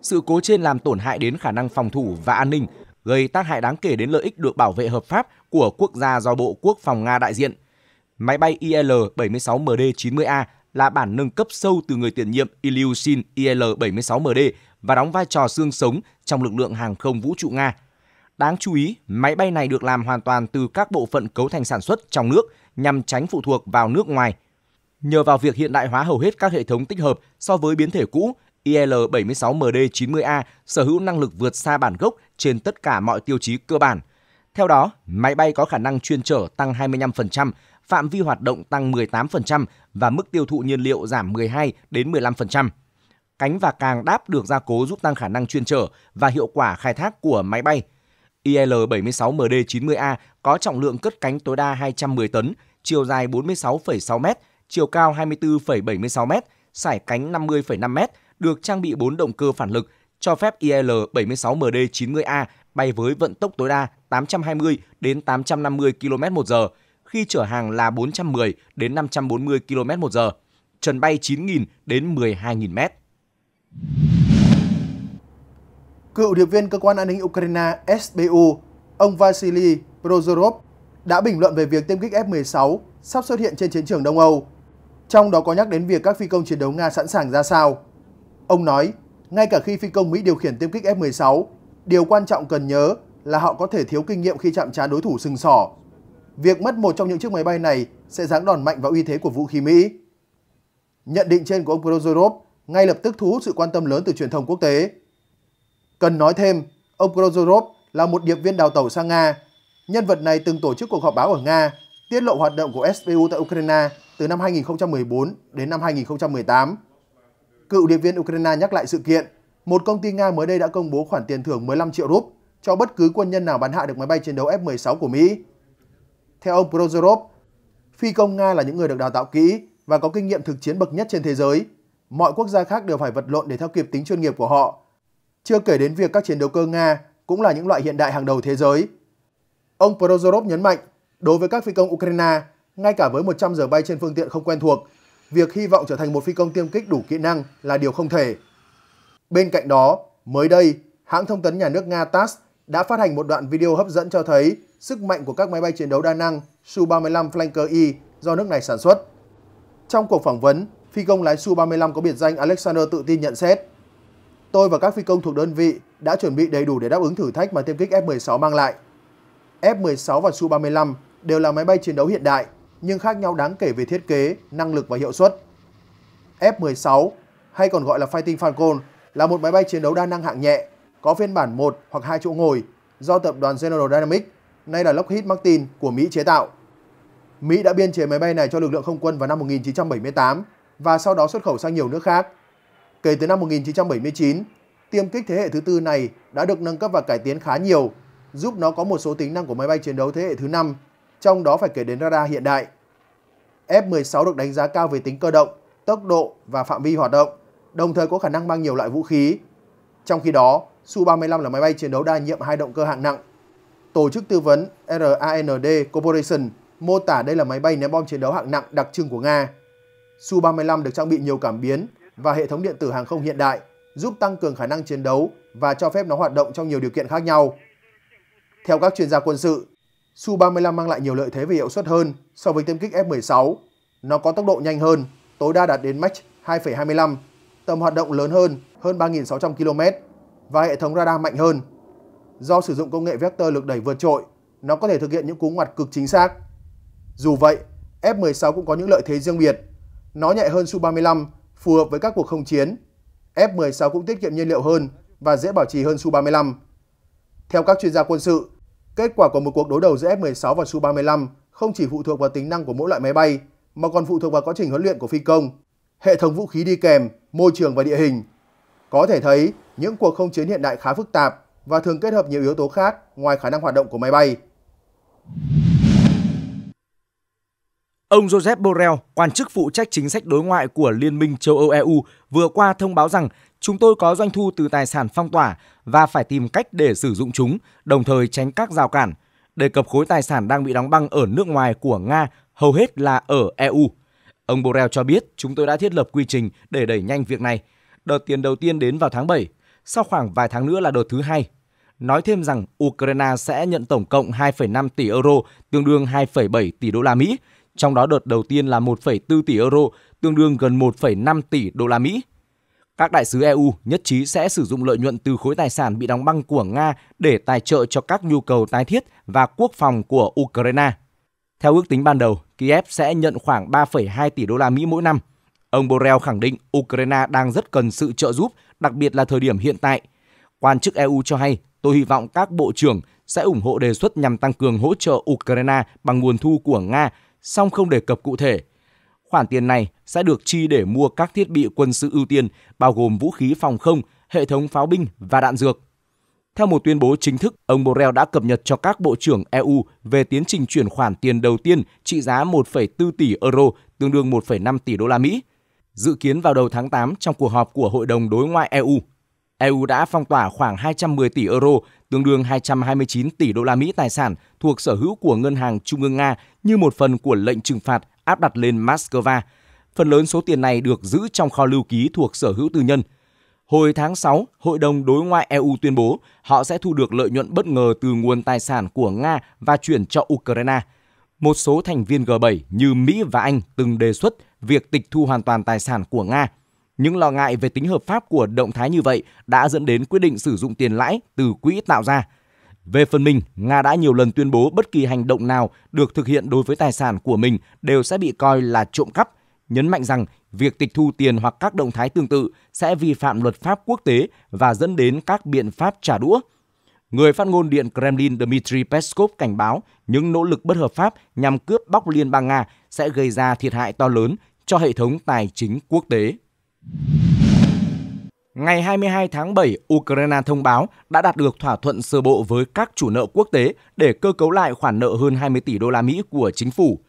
Sự cố trên làm tổn hại đến khả năng phòng thủ và an ninh, gây tác hại đáng kể đến lợi ích được bảo vệ hợp pháp của quốc gia do Bộ Quốc phòng Nga đại diện. Máy bay IL-76MD-90A là bản nâng cấp sâu từ người tiền nhiệm Ilyushin IL-76MD và đóng vai trò xương sống trong lực lượng hàng không vũ trụ Nga. Đáng chú ý, máy bay này được làm hoàn toàn từ các bộ phận cấu thành sản xuất trong nước nhằm tránh phụ thuộc vào nước ngoài. Nhờ vào việc hiện đại hóa hầu hết các hệ thống tích hợp so với biến thể cũ, IL-76MD-90A sở hữu năng lực vượt xa bản gốc trên tất cả mọi tiêu chí cơ bản. Theo đó, máy bay có khả năng chuyên trở tăng 25%, phạm vi hoạt động tăng 18% và mức tiêu thụ nhiên liệu giảm 12 đến 15%. Cánh và càng đáp được gia cố giúp tăng khả năng chuyên trở và hiệu quả khai thác của máy bay. IL-76MD-90A có trọng lượng cất cánh tối đa 210 tấn, chiều dài 46,6 m, chiều cao 24,76 m, sải cánh 50,5 m được trang bị 4 động cơ phản lực, cho phép IL-76MD-90A bay với vận tốc tối đa 820 đến 850 km/h, khi chở hàng là 410 đến 540 km/h, trần bay 9.000 đến 12.000 m. Cựu điệp viên cơ quan an ninh Ukraine SBU, ông Vasily Prozorov đã bình luận về việc tiêm kích F-16 sắp xuất hiện trên chiến trường Đông Âu, trong đó có nhắc đến việc các phi công chiến đấu Nga sẵn sàng ra sao. Ông nói, ngay cả khi phi công Mỹ điều khiển tiêm kích F-16, điều quan trọng cần nhớ là họ có thể thiếu kinh nghiệm khi chạm trán đối thủ sừng sỏ. Việc mất một trong những chiếc máy bay này sẽ giáng đòn mạnh vào uy thế của vũ khí Mỹ. Nhận định trên của ông Prozorov ngay lập tức thu hút sự quan tâm lớn từ truyền thông quốc tế. Cần nói thêm, ông Prozorov là một điệp viên đào tẩu sang Nga. Nhân vật này từng tổ chức cuộc họp báo ở Nga, tiết lộ hoạt động của SBU tại Ukraine từ năm 2014 đến năm 2018 cựu điệp viên Ukraine nhắc lại sự kiện, một công ty Nga mới đây đã công bố khoản tiền thưởng 15 triệu rúp cho bất cứ quân nhân nào bắn hạ được máy bay chiến đấu F-16 của Mỹ. Theo ông Prozorov, phi công Nga là những người được đào tạo kỹ và có kinh nghiệm thực chiến bậc nhất trên thế giới. Mọi quốc gia khác đều phải vật lộn để theo kịp tính chuyên nghiệp của họ. Chưa kể đến việc các chiến đấu cơ Nga cũng là những loại hiện đại hàng đầu thế giới. Ông Prozorov nhấn mạnh, đối với các phi công Ukraine, ngay cả với 100 giờ bay trên phương tiện không quen thuộc việc hy vọng trở thành một phi công tiêm kích đủ kỹ năng là điều không thể. Bên cạnh đó, mới đây, hãng thông tấn nhà nước Nga TASS đã phát hành một đoạn video hấp dẫn cho thấy sức mạnh của các máy bay chiến đấu đa năng Su-35 Flanker e do nước này sản xuất. Trong cuộc phỏng vấn, phi công lái Su-35 có biệt danh Alexander tự tin nhận xét Tôi và các phi công thuộc đơn vị đã chuẩn bị đầy đủ để đáp ứng thử thách mà tiêm kích F-16 mang lại. F-16 và Su-35 đều là máy bay chiến đấu hiện đại, nhưng khác nhau đáng kể về thiết kế, năng lực và hiệu suất. F-16 hay còn gọi là Fighting Falcon là một máy bay chiến đấu đa năng hạng nhẹ, có phiên bản 1 hoặc 2 chỗ ngồi do tập đoàn General Dynamics, nay là Lockheed Martin của Mỹ chế tạo. Mỹ đã biên chế máy bay này cho lực lượng không quân vào năm 1978 và sau đó xuất khẩu sang nhiều nước khác. Kể từ năm 1979, tiêm kích thế hệ thứ tư này đã được nâng cấp và cải tiến khá nhiều, giúp nó có một số tính năng của máy bay chiến đấu thế hệ thứ 5 trong đó phải kể đến radar hiện đại. F-16 được đánh giá cao về tính cơ động, tốc độ và phạm vi hoạt động, đồng thời có khả năng mang nhiều loại vũ khí. Trong khi đó, Su-35 là máy bay chiến đấu đa nhiệm hai động cơ hạng nặng. Tổ chức tư vấn RAND Corporation mô tả đây là máy bay ném bom chiến đấu hạng nặng đặc trưng của Nga. Su-35 được trang bị nhiều cảm biến và hệ thống điện tử hàng không hiện đại, giúp tăng cường khả năng chiến đấu và cho phép nó hoạt động trong nhiều điều kiện khác nhau. Theo các chuyên gia quân sự, Su-35 mang lại nhiều lợi thế về hiệu suất hơn so với tiêm kích F-16. Nó có tốc độ nhanh hơn, tối đa đạt đến Mach 2,25, tầm hoạt động lớn hơn, hơn 3.600 km và hệ thống radar mạnh hơn. Do sử dụng công nghệ vector lực đẩy vượt trội, nó có thể thực hiện những cú ngoặt cực chính xác. Dù vậy, F-16 cũng có những lợi thế riêng biệt. Nó nhẹ hơn Su-35, phù hợp với các cuộc không chiến. F-16 cũng tiết kiệm nhiên liệu hơn và dễ bảo trì hơn Su-35. Theo các chuyên gia quân sự, Kết quả của một cuộc đối đầu giữa F-16 và Su-35 không chỉ phụ thuộc vào tính năng của mỗi loại máy bay, mà còn phụ thuộc vào quá trình huấn luyện của phi công, hệ thống vũ khí đi kèm, môi trường và địa hình. Có thể thấy, những cuộc không chiến hiện đại khá phức tạp và thường kết hợp nhiều yếu tố khác ngoài khả năng hoạt động của máy bay. Ông Joseph Borrell, quan chức phụ trách chính sách đối ngoại của Liên minh châu Âu EU, vừa qua thông báo rằng Chúng tôi có doanh thu từ tài sản phong tỏa và phải tìm cách để sử dụng chúng, đồng thời tránh các rào cản. Đề cập khối tài sản đang bị đóng băng ở nước ngoài của Nga hầu hết là ở EU. Ông Borrell cho biết chúng tôi đã thiết lập quy trình để đẩy nhanh việc này. Đợt tiền đầu tiên đến vào tháng 7, sau khoảng vài tháng nữa là đợt thứ hai. Nói thêm rằng Ukraine sẽ nhận tổng cộng 2,5 tỷ euro, tương đương 2,7 tỷ đô la Mỹ, trong đó đợt đầu tiên là 1,4 tỷ euro, tương đương gần 1,5 tỷ đô la Mỹ. Các đại sứ EU nhất trí sẽ sử dụng lợi nhuận từ khối tài sản bị đóng băng của Nga để tài trợ cho các nhu cầu tái thiết và quốc phòng của Ukraine. Theo ước tính ban đầu, Kiev sẽ nhận khoảng 3,2 tỷ đô la Mỹ mỗi năm. Ông Borrell khẳng định Ukraine đang rất cần sự trợ giúp, đặc biệt là thời điểm hiện tại. Quan chức EU cho hay, tôi hy vọng các bộ trưởng sẽ ủng hộ đề xuất nhằm tăng cường hỗ trợ Ukraine bằng nguồn thu của Nga, song không đề cập cụ thể – Khoản tiền này sẽ được chi để mua các thiết bị quân sự ưu tiên, bao gồm vũ khí phòng không, hệ thống pháo binh và đạn dược. Theo một tuyên bố chính thức, ông Borrell đã cập nhật cho các bộ trưởng EU về tiến trình chuyển khoản tiền đầu tiên trị giá 1,4 tỷ euro, tương đương 1,5 tỷ đô la Mỹ, dự kiến vào đầu tháng 8 trong cuộc họp của Hội đồng Đối ngoại EU. EU đã phong tỏa khoảng 210 tỷ euro, tương đương 229 tỷ đô la Mỹ tài sản thuộc sở hữu của Ngân hàng Trung ương Nga như một phần của lệnh trừng phạt áp đặt lên Moscow. Phần lớn số tiền này được giữ trong kho lưu ký thuộc sở hữu tư nhân. Hồi tháng 6, Hội đồng Đối ngoại EU tuyên bố họ sẽ thu được lợi nhuận bất ngờ từ nguồn tài sản của Nga và chuyển cho Ukraine. Một số thành viên G7 như Mỹ và Anh từng đề xuất việc tịch thu hoàn toàn tài sản của Nga. Những lo ngại về tính hợp pháp của động thái như vậy đã dẫn đến quyết định sử dụng tiền lãi từ quỹ tạo ra. Về phần mình, Nga đã nhiều lần tuyên bố bất kỳ hành động nào được thực hiện đối với tài sản của mình đều sẽ bị coi là trộm cắp, nhấn mạnh rằng việc tịch thu tiền hoặc các động thái tương tự sẽ vi phạm luật pháp quốc tế và dẫn đến các biện pháp trả đũa. Người phát ngôn Điện Kremlin Dmitry Peskov cảnh báo những nỗ lực bất hợp pháp nhằm cướp bóc Liên bang Nga sẽ gây ra thiệt hại to lớn cho hệ thống tài chính quốc tế. Ngày 22 tháng 7, Ukraine thông báo đã đạt được thỏa thuận sơ bộ với các chủ nợ quốc tế để cơ cấu lại khoản nợ hơn 20 tỷ đô la Mỹ của chính phủ.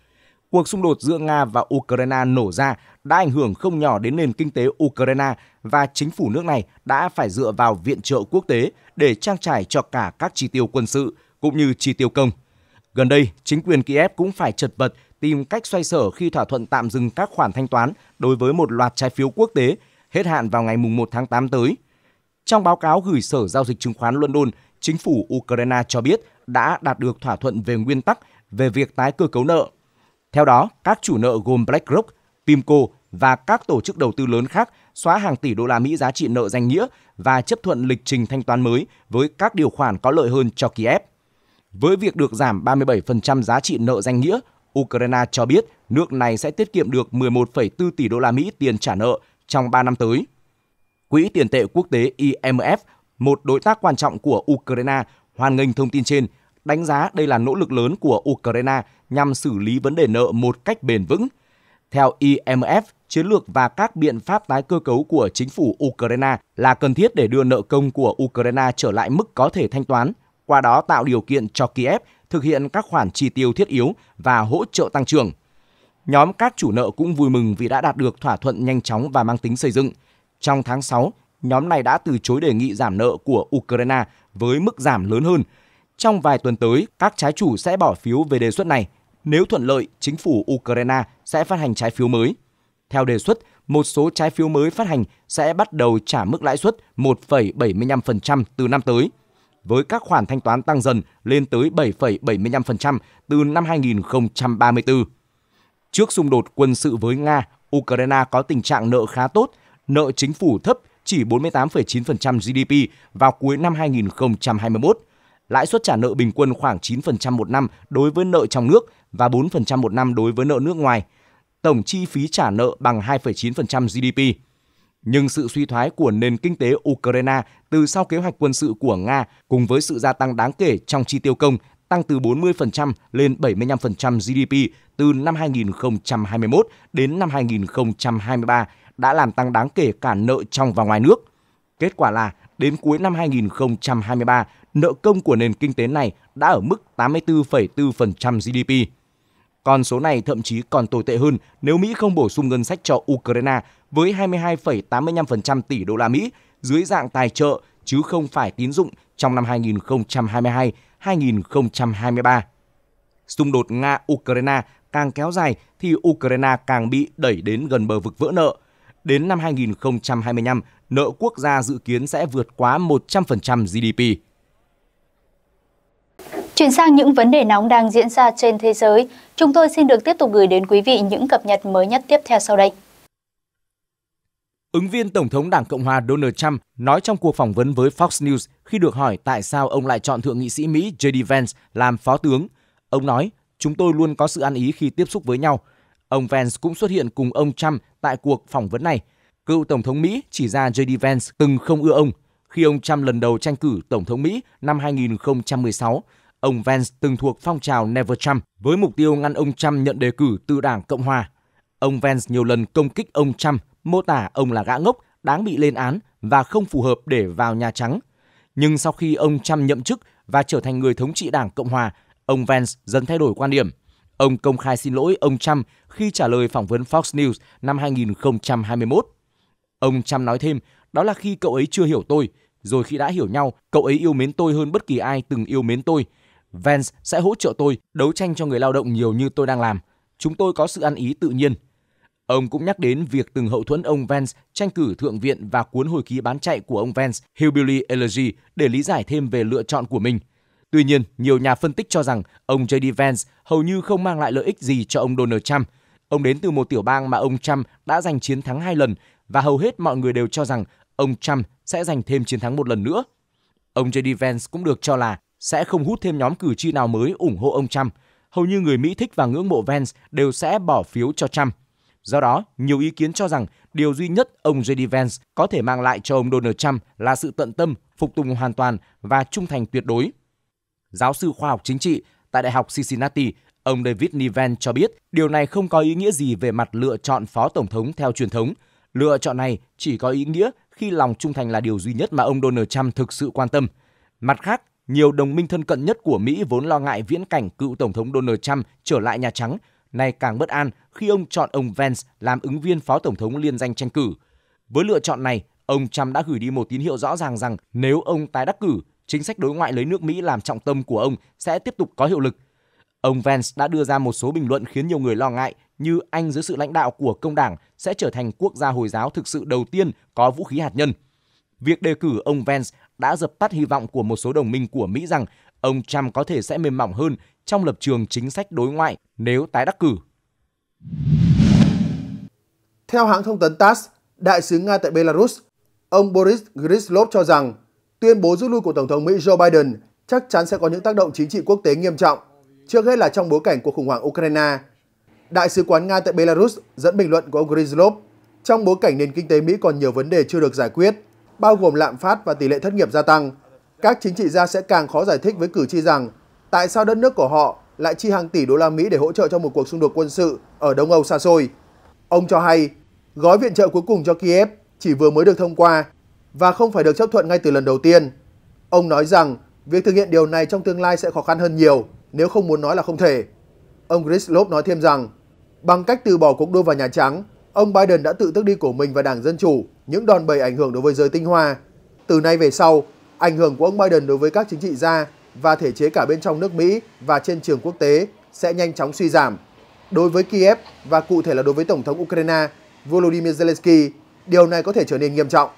Cuộc xung đột giữa Nga và Ukraine nổ ra đã ảnh hưởng không nhỏ đến nền kinh tế Ukraine và chính phủ nước này đã phải dựa vào viện trợ quốc tế để trang trải cho cả các chi tiêu quân sự cũng như chi tiêu công. Gần đây, chính quyền Kiev cũng phải chật vật tìm cách xoay sở khi thỏa thuận tạm dừng các khoản thanh toán đối với một loạt trái phiếu quốc tế hết hạn vào ngày 1 tháng 8 tới. Trong báo cáo gửi Sở Giao dịch Chứng khoán London, chính phủ Ukraine cho biết đã đạt được thỏa thuận về nguyên tắc về việc tái cơ cấu nợ. Theo đó, các chủ nợ gồm BlackRock, Pimco và các tổ chức đầu tư lớn khác xóa hàng tỷ đô la Mỹ giá trị nợ danh nghĩa và chấp thuận lịch trình thanh toán mới với các điều khoản có lợi hơn cho Kiev. Với việc được giảm 37% giá trị nợ danh nghĩa, Ukraine cho biết nước này sẽ tiết kiệm được 11,4 tỷ đô la Mỹ tiền trả nợ trong 3 năm tới. Quỹ tiền tệ quốc tế IMF, một đối tác quan trọng của Ukraine, hoan nghênh thông tin trên, đánh giá đây là nỗ lực lớn của Ukraine nhằm xử lý vấn đề nợ một cách bền vững. Theo IMF, chiến lược và các biện pháp tái cơ cấu của chính phủ Ukraine là cần thiết để đưa nợ công của Ukraine trở lại mức có thể thanh toán, qua đó tạo điều kiện cho Kiev thực hiện các khoản chi tiêu thiết yếu và hỗ trợ tăng trưởng – Nhóm các chủ nợ cũng vui mừng vì đã đạt được thỏa thuận nhanh chóng và mang tính xây dựng. Trong tháng 6, nhóm này đã từ chối đề nghị giảm nợ của Ukraine với mức giảm lớn hơn. Trong vài tuần tới, các trái chủ sẽ bỏ phiếu về đề xuất này. Nếu thuận lợi, chính phủ Ukraine sẽ phát hành trái phiếu mới. Theo đề xuất, một số trái phiếu mới phát hành sẽ bắt đầu trả mức lãi suất 1,75% từ năm tới, với các khoản thanh toán tăng dần lên tới 7,75% từ năm 2034. Trước xung đột quân sự với Nga, Ukraine có tình trạng nợ khá tốt, nợ chính phủ thấp chỉ 48,9% GDP vào cuối năm 2021. Lãi suất trả nợ bình quân khoảng 9% một năm đối với nợ trong nước và 4% một năm đối với nợ nước ngoài. Tổng chi phí trả nợ bằng 2,9% GDP. Nhưng sự suy thoái của nền kinh tế Ukraine từ sau kế hoạch quân sự của Nga cùng với sự gia tăng đáng kể trong chi tiêu công tăng từ 40% lên 75% GDP từ năm 2021 đến năm 2023 đã làm tăng đáng kể cả nợ trong và ngoài nước. Kết quả là đến cuối năm 2023, nợ công của nền kinh tế này đã ở mức 84,4% GDP. Con số này thậm chí còn tồi tệ hơn nếu Mỹ không bổ sung ngân sách cho Ukraine với 22,85% tỷ đô la Mỹ dưới dạng tài trợ chứ không phải tín dụng trong năm 2022 2023. Xung đột Nga-Ukraine càng kéo dài thì Ukraine càng bị đẩy đến gần bờ vực vỡ nợ. Đến năm 2025, nợ quốc gia dự kiến sẽ vượt quá 100% GDP. Chuyển sang những vấn đề nóng đang diễn ra trên thế giới, chúng tôi xin được tiếp tục gửi đến quý vị những cập nhật mới nhất tiếp theo sau đây. Ứng viên Tổng thống Đảng Cộng hòa Donald Trump nói trong cuộc phỏng vấn với Fox News khi được hỏi tại sao ông lại chọn Thượng nghị sĩ Mỹ J.D. Vance làm phó tướng. Ông nói, chúng tôi luôn có sự ăn ý khi tiếp xúc với nhau. Ông Vance cũng xuất hiện cùng ông Trump tại cuộc phỏng vấn này. Cựu Tổng thống Mỹ chỉ ra J.D. Vance từng không ưa ông. Khi ông Trump lần đầu tranh cử Tổng thống Mỹ năm 2016, ông Vance từng thuộc phong trào Never Trump với mục tiêu ngăn ông Trump nhận đề cử từ Đảng Cộng hòa. Ông Vance nhiều lần công kích ông Trump mô tả ông là gã ngốc, đáng bị lên án và không phù hợp để vào Nhà Trắng. Nhưng sau khi ông Trump nhậm chức và trở thành người thống trị Đảng Cộng hòa, ông Vance dần thay đổi quan điểm. Ông công khai xin lỗi ông Trump khi trả lời phỏng vấn Fox News năm 2021. Ông Trump nói thêm, đó là khi cậu ấy chưa hiểu tôi, rồi khi đã hiểu nhau, cậu ấy yêu mến tôi hơn bất kỳ ai từng yêu mến tôi. Vance sẽ hỗ trợ tôi đấu tranh cho người lao động nhiều như tôi đang làm. Chúng tôi có sự ăn ý tự nhiên, Ông cũng nhắc đến việc từng hậu thuẫn ông Vance tranh cử thượng viện và cuốn hồi ký bán chạy của ông Vance, Hillbilly Elegy, để lý giải thêm về lựa chọn của mình. Tuy nhiên, nhiều nhà phân tích cho rằng ông J.D. Vance hầu như không mang lại lợi ích gì cho ông Donald Trump. Ông đến từ một tiểu bang mà ông Trump đã giành chiến thắng hai lần và hầu hết mọi người đều cho rằng ông Trump sẽ giành thêm chiến thắng một lần nữa. Ông J.D. Vance cũng được cho là sẽ không hút thêm nhóm cử tri nào mới ủng hộ ông Trump. Hầu như người Mỹ thích và ngưỡng mộ Vance đều sẽ bỏ phiếu cho Trump. Do đó, nhiều ý kiến cho rằng điều duy nhất ông JD Vance có thể mang lại cho ông Donald Trump là sự tận tâm, phục tùng hoàn toàn và trung thành tuyệt đối. Giáo sư khoa học chính trị tại Đại học Cincinnati, ông David Niven cho biết điều này không có ý nghĩa gì về mặt lựa chọn phó tổng thống theo truyền thống. Lựa chọn này chỉ có ý nghĩa khi lòng trung thành là điều duy nhất mà ông Donald Trump thực sự quan tâm. Mặt khác, nhiều đồng minh thân cận nhất của Mỹ vốn lo ngại viễn cảnh cựu Tổng thống Donald Trump trở lại Nhà Trắng, nay càng bất an khi ông chọn ông Vance làm ứng viên phó tổng thống liên danh tranh cử. Với lựa chọn này, ông Trump đã gửi đi một tín hiệu rõ ràng rằng nếu ông tái đắc cử, chính sách đối ngoại lấy nước Mỹ làm trọng tâm của ông sẽ tiếp tục có hiệu lực. Ông Vance đã đưa ra một số bình luận khiến nhiều người lo ngại như Anh dưới sự lãnh đạo của công đảng sẽ trở thành quốc gia Hồi giáo thực sự đầu tiên có vũ khí hạt nhân. Việc đề cử ông Vance đã dập tắt hy vọng của một số đồng minh của Mỹ rằng ông Trump có thể sẽ mềm mỏng hơn trong lập trường chính sách đối ngoại nếu tái đắc cử. Theo hãng thông tấn TASS, đại sứ Nga tại Belarus, ông Boris Grislov cho rằng tuyên bố rút lui của Tổng thống Mỹ Joe Biden chắc chắn sẽ có những tác động chính trị quốc tế nghiêm trọng, trước hết là trong bối cảnh cuộc khủng hoảng Ukraine. Đại sứ quán Nga tại Belarus dẫn bình luận của ông Grislov trong bối cảnh nền kinh tế Mỹ còn nhiều vấn đề chưa được giải quyết, bao gồm lạm phát và tỷ lệ thất nghiệp gia tăng. Các chính trị gia sẽ càng khó giải thích với cử tri rằng tại sao đất nước của họ lại chi hàng tỷ đô la Mỹ để hỗ trợ cho một cuộc xung đột quân sự ở Đông Âu xa xôi. Ông cho hay, gói viện trợ cuối cùng cho Kiev chỉ vừa mới được thông qua và không phải được chấp thuận ngay từ lần đầu tiên. Ông nói rằng việc thực hiện điều này trong tương lai sẽ khó khăn hơn nhiều nếu không muốn nói là không thể. Ông Chris Grislov nói thêm rằng, bằng cách từ bỏ cuộc đua vào Nhà Trắng, ông Biden đã tự tước đi của mình và Đảng Dân Chủ những đòn bẩy ảnh hưởng đối với giới tinh hoa. Từ nay về sau, ảnh hưởng của ông Biden đối với các chính trị gia và thể chế cả bên trong nước Mỹ và trên trường quốc tế sẽ nhanh chóng suy giảm. Đối với Kiev và cụ thể là đối với Tổng thống Ukraine Volodymyr Zelensky, điều này có thể trở nên nghiêm trọng.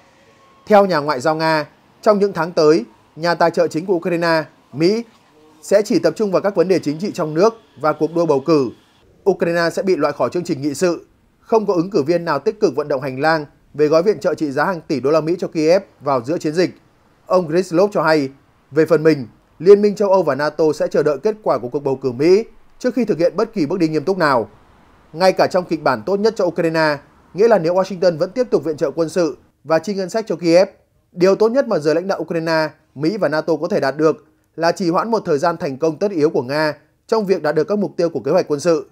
Theo nhà ngoại giao Nga, trong những tháng tới, nhà tài trợ chính của Ukraine, Mỹ, sẽ chỉ tập trung vào các vấn đề chính trị trong nước và cuộc đua bầu cử. Ukraine sẽ bị loại khỏi chương trình nghị sự, không có ứng cử viên nào tích cực vận động hành lang về gói viện trợ trị giá hàng tỷ đô la Mỹ cho Kiev vào giữa chiến dịch. Ông Grislov cho hay, về phần mình, Liên minh châu Âu và NATO sẽ chờ đợi kết quả của cuộc bầu cử Mỹ trước khi thực hiện bất kỳ bước đi nghiêm túc nào. Ngay cả trong kịch bản tốt nhất cho Ukraine, nghĩa là nếu Washington vẫn tiếp tục viện trợ quân sự và chi ngân sách cho Kiev, điều tốt nhất mà giới lãnh đạo Ukraine, Mỹ và NATO có thể đạt được là trì hoãn một thời gian thành công tất yếu của Nga trong việc đạt được các mục tiêu của kế hoạch quân sự.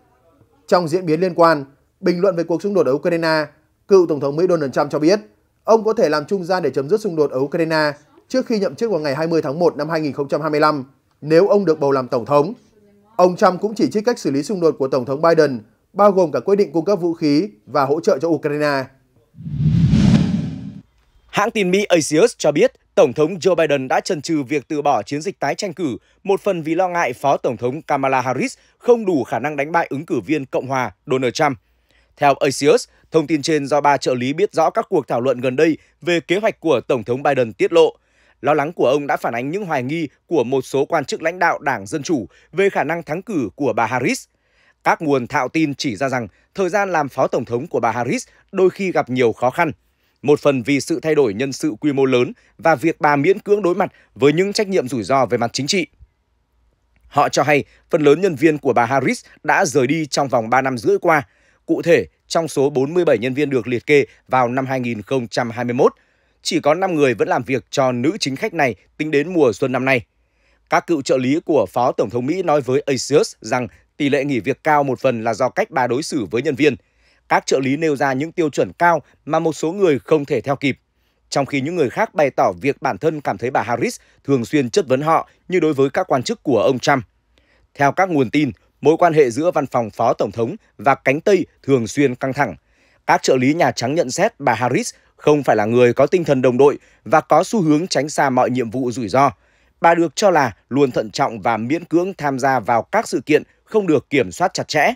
Trong diễn biến liên quan, bình luận về cuộc xung đột ở Ukraine, cựu Tổng thống Mỹ Donald Trump cho biết ông có thể làm trung gian để chấm dứt xung đột ở Ukraine trước khi nhậm chức vào ngày 20 tháng 1 năm 2025 nếu ông được bầu làm Tổng thống. Ông Trump cũng chỉ trích cách xử lý xung đột của Tổng thống Biden, bao gồm cả quyết định cung cấp vũ khí và hỗ trợ cho Ukraine. Hãng tin Mỹ Axios cho biết Tổng thống Joe Biden đã chần chừ việc từ bỏ chiến dịch tái tranh cử, một phần vì lo ngại Phó Tổng thống Kamala Harris không đủ khả năng đánh bại ứng cử viên Cộng hòa Donald Trump. Theo Axios, thông tin trên do ba trợ lý biết rõ các cuộc thảo luận gần đây về kế hoạch của Tổng thống Biden tiết lộ, Lo lắng của ông đã phản ánh những hoài nghi của một số quan chức lãnh đạo Đảng Dân Chủ về khả năng thắng cử của bà Harris. Các nguồn thạo tin chỉ ra rằng thời gian làm phó tổng thống của bà Harris đôi khi gặp nhiều khó khăn. Một phần vì sự thay đổi nhân sự quy mô lớn và việc bà miễn cưỡng đối mặt với những trách nhiệm rủi ro về mặt chính trị. Họ cho hay phần lớn nhân viên của bà Harris đã rời đi trong vòng 3 năm rưỡi qua. Cụ thể, trong số 47 nhân viên được liệt kê vào năm 2021, chỉ có 5 người vẫn làm việc cho nữ chính khách này tính đến mùa xuân năm nay. Các cựu trợ lý của Phó Tổng thống Mỹ nói với Axios rằng tỷ lệ nghỉ việc cao một phần là do cách bà đối xử với nhân viên. Các trợ lý nêu ra những tiêu chuẩn cao mà một số người không thể theo kịp. Trong khi những người khác bày tỏ việc bản thân cảm thấy bà Harris thường xuyên chất vấn họ như đối với các quan chức của ông Trump. Theo các nguồn tin, mối quan hệ giữa văn phòng phó tổng thống và cánh Tây thường xuyên căng thẳng. Các trợ lý Nhà Trắng nhận xét bà Harris không phải là người có tinh thần đồng đội và có xu hướng tránh xa mọi nhiệm vụ rủi ro. Bà được cho là luôn thận trọng và miễn cưỡng tham gia vào các sự kiện không được kiểm soát chặt chẽ.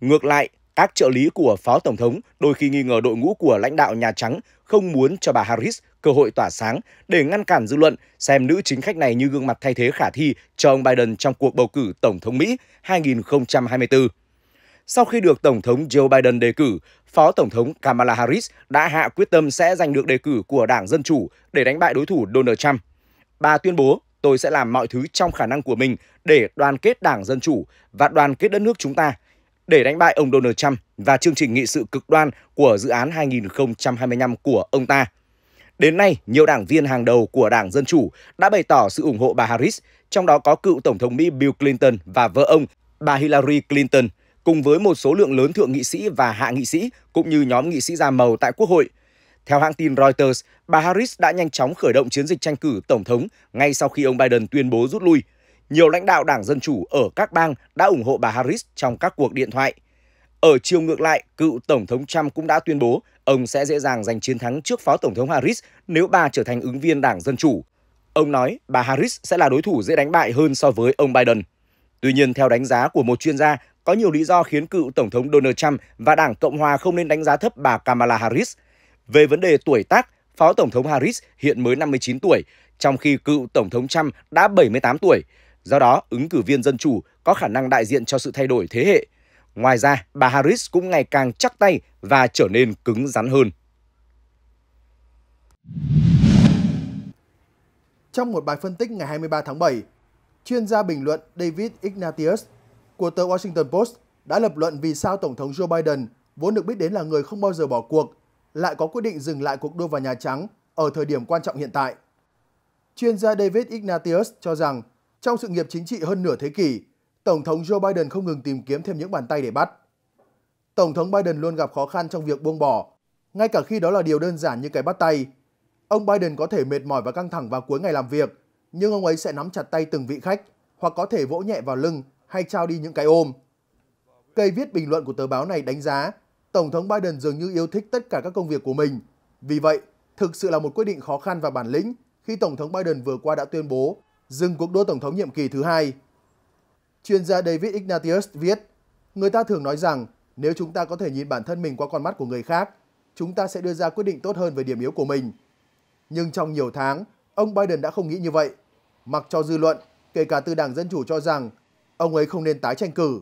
Ngược lại, các trợ lý của Phó Tổng thống đôi khi nghi ngờ đội ngũ của lãnh đạo Nhà Trắng không muốn cho bà Harris cơ hội tỏa sáng để ngăn cản dư luận xem nữ chính khách này như gương mặt thay thế khả thi cho ông Biden trong cuộc bầu cử Tổng thống Mỹ 2024. Sau khi được Tổng thống Joe Biden đề cử, Phó Tổng thống Kamala Harris đã hạ quyết tâm sẽ giành được đề cử của Đảng Dân Chủ để đánh bại đối thủ Donald Trump. Bà tuyên bố, tôi sẽ làm mọi thứ trong khả năng của mình để đoàn kết Đảng Dân Chủ và đoàn kết đất nước chúng ta, để đánh bại ông Donald Trump và chương trình nghị sự cực đoan của dự án 2025 của ông ta. Đến nay, nhiều đảng viên hàng đầu của Đảng Dân Chủ đã bày tỏ sự ủng hộ bà Harris, trong đó có cựu Tổng thống Mỹ Bill Clinton và vợ ông, bà Hillary Clinton – cùng với một số lượng lớn thượng nghị sĩ và hạ nghị sĩ, cũng như nhóm nghị sĩ da màu tại Quốc hội. Theo hãng tin Reuters, bà Harris đã nhanh chóng khởi động chiến dịch tranh cử Tổng thống ngay sau khi ông Biden tuyên bố rút lui. Nhiều lãnh đạo Đảng Dân Chủ ở các bang đã ủng hộ bà Harris trong các cuộc điện thoại. Ở chiều ngược lại, cựu Tổng thống Trump cũng đã tuyên bố ông sẽ dễ dàng giành chiến thắng trước Phó Tổng thống Harris nếu bà trở thành ứng viên Đảng Dân Chủ. Ông nói bà Harris sẽ là đối thủ dễ đánh bại hơn so với ông Biden. Tuy nhiên, theo đánh giá của một chuyên gia, có nhiều lý do khiến cựu Tổng thống Donald Trump và Đảng Cộng Hòa không nên đánh giá thấp bà Kamala Harris. Về vấn đề tuổi tác, Phó Tổng thống Harris hiện mới 59 tuổi, trong khi cựu Tổng thống Trump đã 78 tuổi. Do đó, ứng cử viên Dân Chủ có khả năng đại diện cho sự thay đổi thế hệ. Ngoài ra, bà Harris cũng ngày càng chắc tay và trở nên cứng rắn hơn. Trong một bài phân tích ngày 23 tháng 7, chuyên gia bình luận David Ignatius của tờ Washington Post đã lập luận vì sao Tổng thống Joe Biden, vốn được biết đến là người không bao giờ bỏ cuộc, lại có quyết định dừng lại cuộc đua vào Nhà Trắng ở thời điểm quan trọng hiện tại. Chuyên gia David Ignatius cho rằng, trong sự nghiệp chính trị hơn nửa thế kỷ, Tổng thống Joe Biden không ngừng tìm kiếm thêm những bàn tay để bắt. Tổng thống Biden luôn gặp khó khăn trong việc buông bỏ, ngay cả khi đó là điều đơn giản như cái bắt tay. Ông Biden có thể mệt mỏi và căng thẳng vào cuối ngày làm việc, nhưng ông ấy sẽ nắm chặt tay từng vị khách hoặc có thể vỗ nhẹ vào lưng hay trao đi những cái ôm. Cây viết bình luận của tờ báo này đánh giá Tổng thống Biden dường như yêu thích tất cả các công việc của mình. Vì vậy, thực sự là một quyết định khó khăn và bản lĩnh khi Tổng thống Biden vừa qua đã tuyên bố dừng cuộc đua Tổng thống nhiệm kỳ thứ hai. Chuyên gia David Ignatius viết, người ta thường nói rằng nếu chúng ta có thể nhìn bản thân mình qua con mắt của người khác, chúng ta sẽ đưa ra quyết định tốt hơn về điểm yếu của mình. Nhưng trong nhiều tháng, ông Biden đã không nghĩ như vậy. Mặc cho dư luận, kể cả từ Đảng Dân Chủ cho rằng ông ấy không nên tái tranh cử.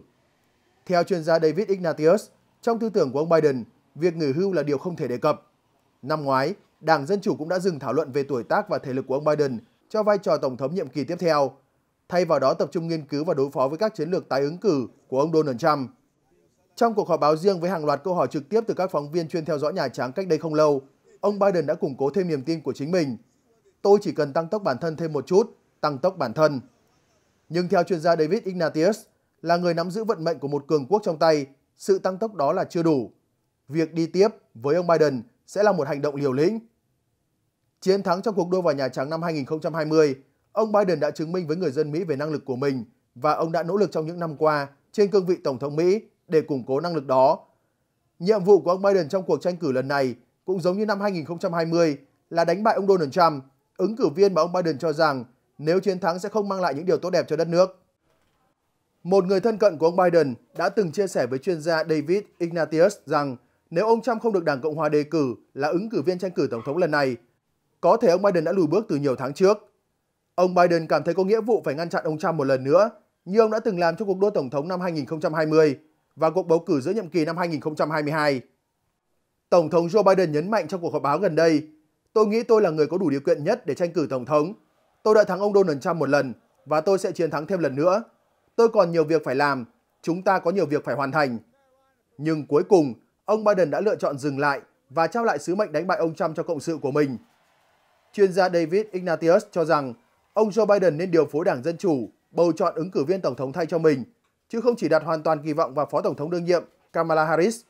Theo chuyên gia David Ignatius, trong tư tưởng của ông Biden, việc nghỉ hưu là điều không thể đề cập. Năm ngoái, Đảng Dân Chủ cũng đã dừng thảo luận về tuổi tác và thể lực của ông Biden cho vai trò Tổng thống nhiệm kỳ tiếp theo, thay vào đó tập trung nghiên cứu và đối phó với các chiến lược tái ứng cử của ông Donald Trump. Trong cuộc họp báo riêng với hàng loạt câu hỏi trực tiếp từ các phóng viên chuyên theo dõi Nhà Trắng cách đây không lâu, ông Biden đã củng cố thêm niềm tin của chính mình. Tôi chỉ cần tăng tốc bản thân thêm một chút, tăng tốc bản thân. Nhưng theo chuyên gia David Ignatius, là người nắm giữ vận mệnh của một cường quốc trong tay, sự tăng tốc đó là chưa đủ. Việc đi tiếp với ông Biden sẽ là một hành động liều lĩnh. Chiến thắng trong cuộc đua vào Nhà Trắng năm 2020, ông Biden đã chứng minh với người dân Mỹ về năng lực của mình và ông đã nỗ lực trong những năm qua trên cương vị Tổng thống Mỹ để củng cố năng lực đó. Nhiệm vụ của ông Biden trong cuộc tranh cử lần này cũng giống như năm 2020 là đánh bại ông Donald Trump, ứng cử viên mà ông Biden cho rằng nếu chiến thắng sẽ không mang lại những điều tốt đẹp cho đất nước. Một người thân cận của ông Biden đã từng chia sẻ với chuyên gia David Ignatius rằng nếu ông Trump không được Đảng Cộng hòa đề cử là ứng cử viên tranh cử tổng thống lần này, có thể ông Biden đã lùi bước từ nhiều tháng trước. Ông Biden cảm thấy có nghĩa vụ phải ngăn chặn ông Trump một lần nữa, như ông đã từng làm trong cuộc đua tổng thống năm 2020 và cuộc bầu cử giữa nhiệm kỳ năm 2022. Tổng thống Joe Biden nhấn mạnh trong cuộc họp báo gần đây, tôi nghĩ tôi là người có đủ điều kiện nhất để tranh cử tổng thống Tôi đã thắng ông Donald Trump một lần và tôi sẽ chiến thắng thêm lần nữa. Tôi còn nhiều việc phải làm, chúng ta có nhiều việc phải hoàn thành. Nhưng cuối cùng, ông Biden đã lựa chọn dừng lại và trao lại sứ mệnh đánh bại ông Trump cho cộng sự của mình. Chuyên gia David Ignatius cho rằng ông Joe Biden nên điều phối Đảng Dân Chủ bầu chọn ứng cử viên tổng thống thay cho mình, chứ không chỉ đặt hoàn toàn kỳ vọng vào Phó Tổng thống đương nhiệm Kamala Harris.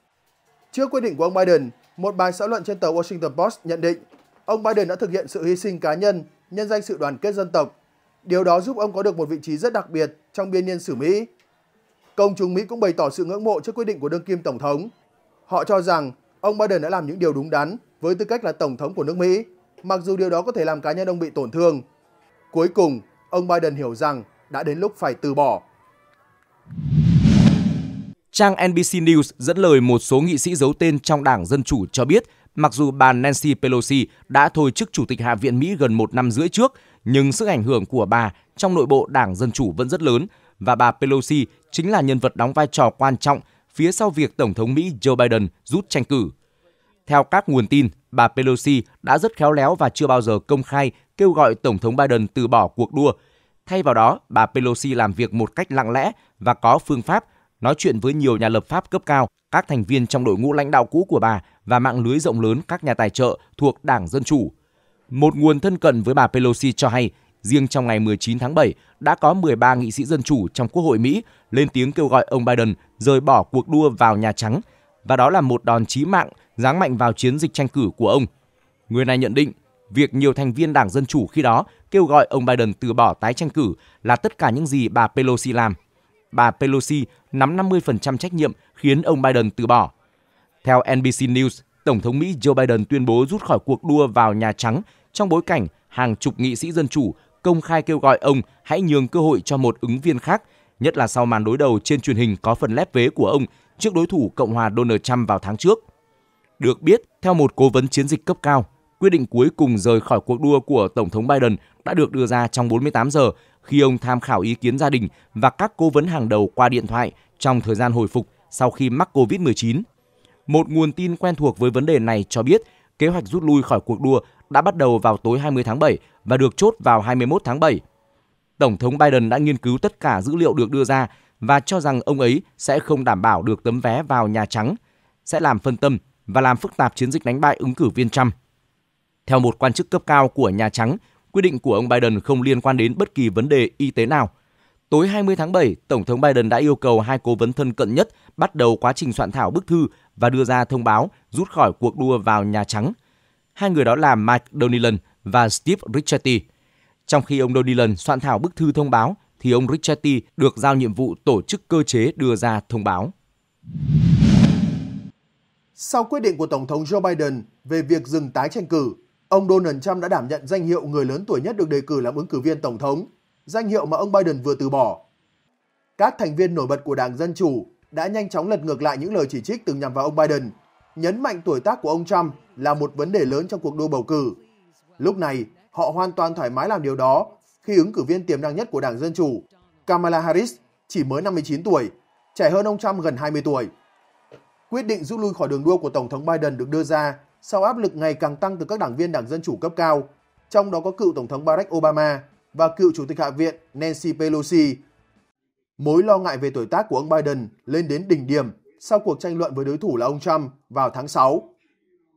Trước quyết định của ông Biden, một bài xã luận trên tờ Washington Post nhận định ông Biden đã thực hiện sự hy sinh cá nhân nhân danh sự đoàn kết dân tộc. Điều đó giúp ông có được một vị trí rất đặc biệt trong biên niên sử Mỹ. Công chúng Mỹ cũng bày tỏ sự ngưỡng mộ trước quyết định của đương kim Tổng thống. Họ cho rằng ông Biden đã làm những điều đúng đắn với tư cách là Tổng thống của nước Mỹ, mặc dù điều đó có thể làm cá nhân ông bị tổn thương. Cuối cùng, ông Biden hiểu rằng đã đến lúc phải từ bỏ. Trang NBC News dẫn lời một số nghị sĩ giấu tên trong Đảng Dân Chủ cho biết Mặc dù bà Nancy Pelosi đã thôi chức Chủ tịch Hạ viện Mỹ gần một năm rưỡi trước, nhưng sức ảnh hưởng của bà trong nội bộ Đảng Dân Chủ vẫn rất lớn và bà Pelosi chính là nhân vật đóng vai trò quan trọng phía sau việc Tổng thống Mỹ Joe Biden rút tranh cử. Theo các nguồn tin, bà Pelosi đã rất khéo léo và chưa bao giờ công khai kêu gọi Tổng thống Biden từ bỏ cuộc đua. Thay vào đó, bà Pelosi làm việc một cách lặng lẽ và có phương pháp nói chuyện với nhiều nhà lập pháp cấp cao, các thành viên trong đội ngũ lãnh đạo cũ của bà và mạng lưới rộng lớn các nhà tài trợ thuộc Đảng Dân Chủ. Một nguồn thân cận với bà Pelosi cho hay, riêng trong ngày 19 tháng 7 đã có 13 nghị sĩ dân chủ trong Quốc hội Mỹ lên tiếng kêu gọi ông Biden rời bỏ cuộc đua vào Nhà Trắng và đó là một đòn chí mạng giáng mạnh vào chiến dịch tranh cử của ông. Người này nhận định việc nhiều thành viên Đảng Dân Chủ khi đó kêu gọi ông Biden từ bỏ tái tranh cử là tất cả những gì bà Pelosi làm – bà Pelosi nắm 50% trách nhiệm khiến ông Biden từ bỏ. Theo NBC News, Tổng thống Mỹ Joe Biden tuyên bố rút khỏi cuộc đua vào Nhà Trắng trong bối cảnh hàng chục nghị sĩ dân chủ công khai kêu gọi ông hãy nhường cơ hội cho một ứng viên khác, nhất là sau màn đối đầu trên truyền hình có phần lép vế của ông trước đối thủ Cộng hòa Donald Trump vào tháng trước. Được biết, theo một cố vấn chiến dịch cấp cao, quyết định cuối cùng rời khỏi cuộc đua của Tổng thống Biden đã được đưa ra trong 48 giờ khi ông tham khảo ý kiến gia đình và các cố vấn hàng đầu qua điện thoại trong thời gian hồi phục sau khi mắc COVID-19. Một nguồn tin quen thuộc với vấn đề này cho biết kế hoạch rút lui khỏi cuộc đua đã bắt đầu vào tối 20 tháng 7 và được chốt vào 21 tháng 7. Tổng thống Biden đã nghiên cứu tất cả dữ liệu được đưa ra và cho rằng ông ấy sẽ không đảm bảo được tấm vé vào Nhà Trắng, sẽ làm phân tâm và làm phức tạp chiến dịch đánh bại ứng cử viên Trump. Theo một quan chức cấp cao của Nhà Trắng, quyết định của ông Biden không liên quan đến bất kỳ vấn đề y tế nào. Tối 20 tháng 7, Tổng thống Biden đã yêu cầu hai cố vấn thân cận nhất bắt đầu quá trình soạn thảo bức thư và đưa ra thông báo rút khỏi cuộc đua vào Nhà Trắng. Hai người đó là Mike Donilon và Steve Ricchetti. Trong khi ông Donilon soạn thảo bức thư thông báo, thì ông Ricchetti được giao nhiệm vụ tổ chức cơ chế đưa ra thông báo. Sau quyết định của Tổng thống Joe Biden về việc dừng tái tranh cử, Ông Donald Trump đã đảm nhận danh hiệu người lớn tuổi nhất được đề cử làm ứng cử viên tổng thống, danh hiệu mà ông Biden vừa từ bỏ. Các thành viên nổi bật của Đảng Dân Chủ đã nhanh chóng lật ngược lại những lời chỉ trích từng nhằm vào ông Biden, nhấn mạnh tuổi tác của ông Trump là một vấn đề lớn trong cuộc đua bầu cử. Lúc này, họ hoàn toàn thoải mái làm điều đó khi ứng cử viên tiềm năng nhất của Đảng Dân Chủ, Kamala Harris, chỉ mới 59 tuổi, trẻ hơn ông Trump gần 20 tuổi. Quyết định rút lui khỏi đường đua của Tổng thống Biden được đưa ra sau áp lực ngày càng tăng từ các đảng viên Đảng Dân Chủ cấp cao, trong đó có cựu Tổng thống Barack Obama và cựu Chủ tịch Hạ viện Nancy Pelosi. Mối lo ngại về tuổi tác của ông Biden lên đến đỉnh điểm sau cuộc tranh luận với đối thủ là ông Trump vào tháng 6.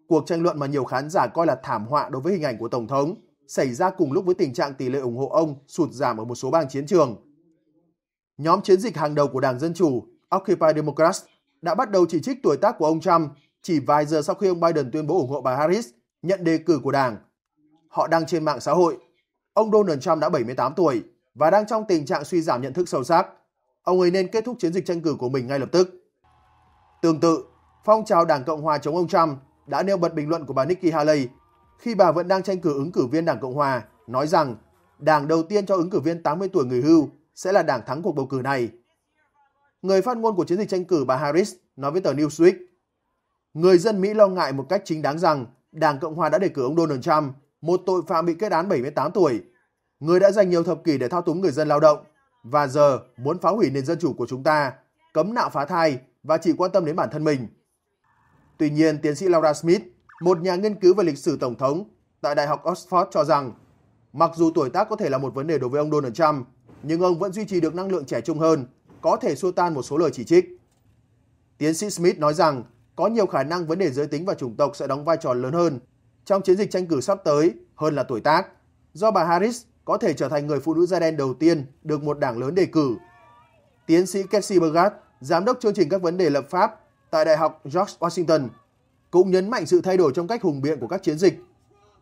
Cuộc tranh luận mà nhiều khán giả coi là thảm họa đối với hình ảnh của Tổng thống xảy ra cùng lúc với tình trạng tỷ lệ ủng hộ ông sụt giảm ở một số bang chiến trường. Nhóm chiến dịch hàng đầu của Đảng Dân Chủ, Occupy Democrats, đã bắt đầu chỉ trích tuổi tác của ông Trump chỉ vài giờ sau khi ông Biden tuyên bố ủng hộ bà Harris nhận đề cử của đảng. Họ đăng trên mạng xã hội, ông Donald Trump đã 78 tuổi và đang trong tình trạng suy giảm nhận thức sâu sắc. Ông ấy nên kết thúc chiến dịch tranh cử của mình ngay lập tức. Tương tự, phong trào Đảng Cộng Hòa chống ông Trump đã nêu bật bình luận của bà Nikki Haley khi bà vẫn đang tranh cử ứng cử viên Đảng Cộng Hòa, nói rằng đảng đầu tiên cho ứng cử viên 80 tuổi người hưu sẽ là đảng thắng cuộc bầu cử này. Người phát ngôn của chiến dịch tranh cử bà Harris nói với tờ Newsweek Người dân Mỹ lo ngại một cách chính đáng rằng Đảng Cộng Hòa đã đề cử ông Donald Trump, một tội phạm bị kết án 78 tuổi, người đã dành nhiều thập kỷ để thao túng người dân lao động, và giờ muốn phá hủy nền dân chủ của chúng ta, cấm nạo phá thai và chỉ quan tâm đến bản thân mình. Tuy nhiên, tiến sĩ Laura Smith, một nhà nghiên cứu về lịch sử Tổng thống tại Đại học Oxford cho rằng, mặc dù tuổi tác có thể là một vấn đề đối với ông Donald Trump, nhưng ông vẫn duy trì được năng lượng trẻ trung hơn, có thể xua tan một số lời chỉ trích. Tiến sĩ Smith nói rằng có nhiều khả năng vấn đề giới tính và chủng tộc sẽ đóng vai trò lớn hơn trong chiến dịch tranh cử sắp tới hơn là tuổi tác, do bà Harris có thể trở thành người phụ nữ da đen đầu tiên được một đảng lớn đề cử. Tiến sĩ Kelsey Bergat, giám đốc chương trình các vấn đề lập pháp tại Đại học George Washington, cũng nhấn mạnh sự thay đổi trong cách hùng biện của các chiến dịch,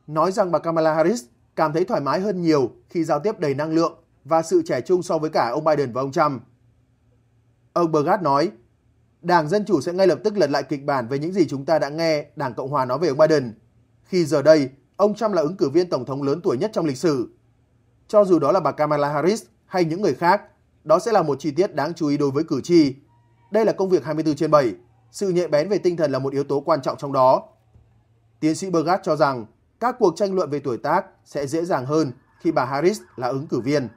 nói rằng bà Kamala Harris cảm thấy thoải mái hơn nhiều khi giao tiếp đầy năng lượng và sự trẻ trung so với cả ông Biden và ông Trump. Ông Bergat nói, Đảng Dân Chủ sẽ ngay lập tức lật lại kịch bản về những gì chúng ta đã nghe Đảng Cộng Hòa nói về ông Biden, khi giờ đây ông Trump là ứng cử viên Tổng thống lớn tuổi nhất trong lịch sử. Cho dù đó là bà Kamala Harris hay những người khác, đó sẽ là một chi tiết đáng chú ý đối với cử tri. Đây là công việc 24 trên 7, sự nhạy bén về tinh thần là một yếu tố quan trọng trong đó. Tiến sĩ Bergat cho rằng các cuộc tranh luận về tuổi tác sẽ dễ dàng hơn khi bà Harris là ứng cử viên.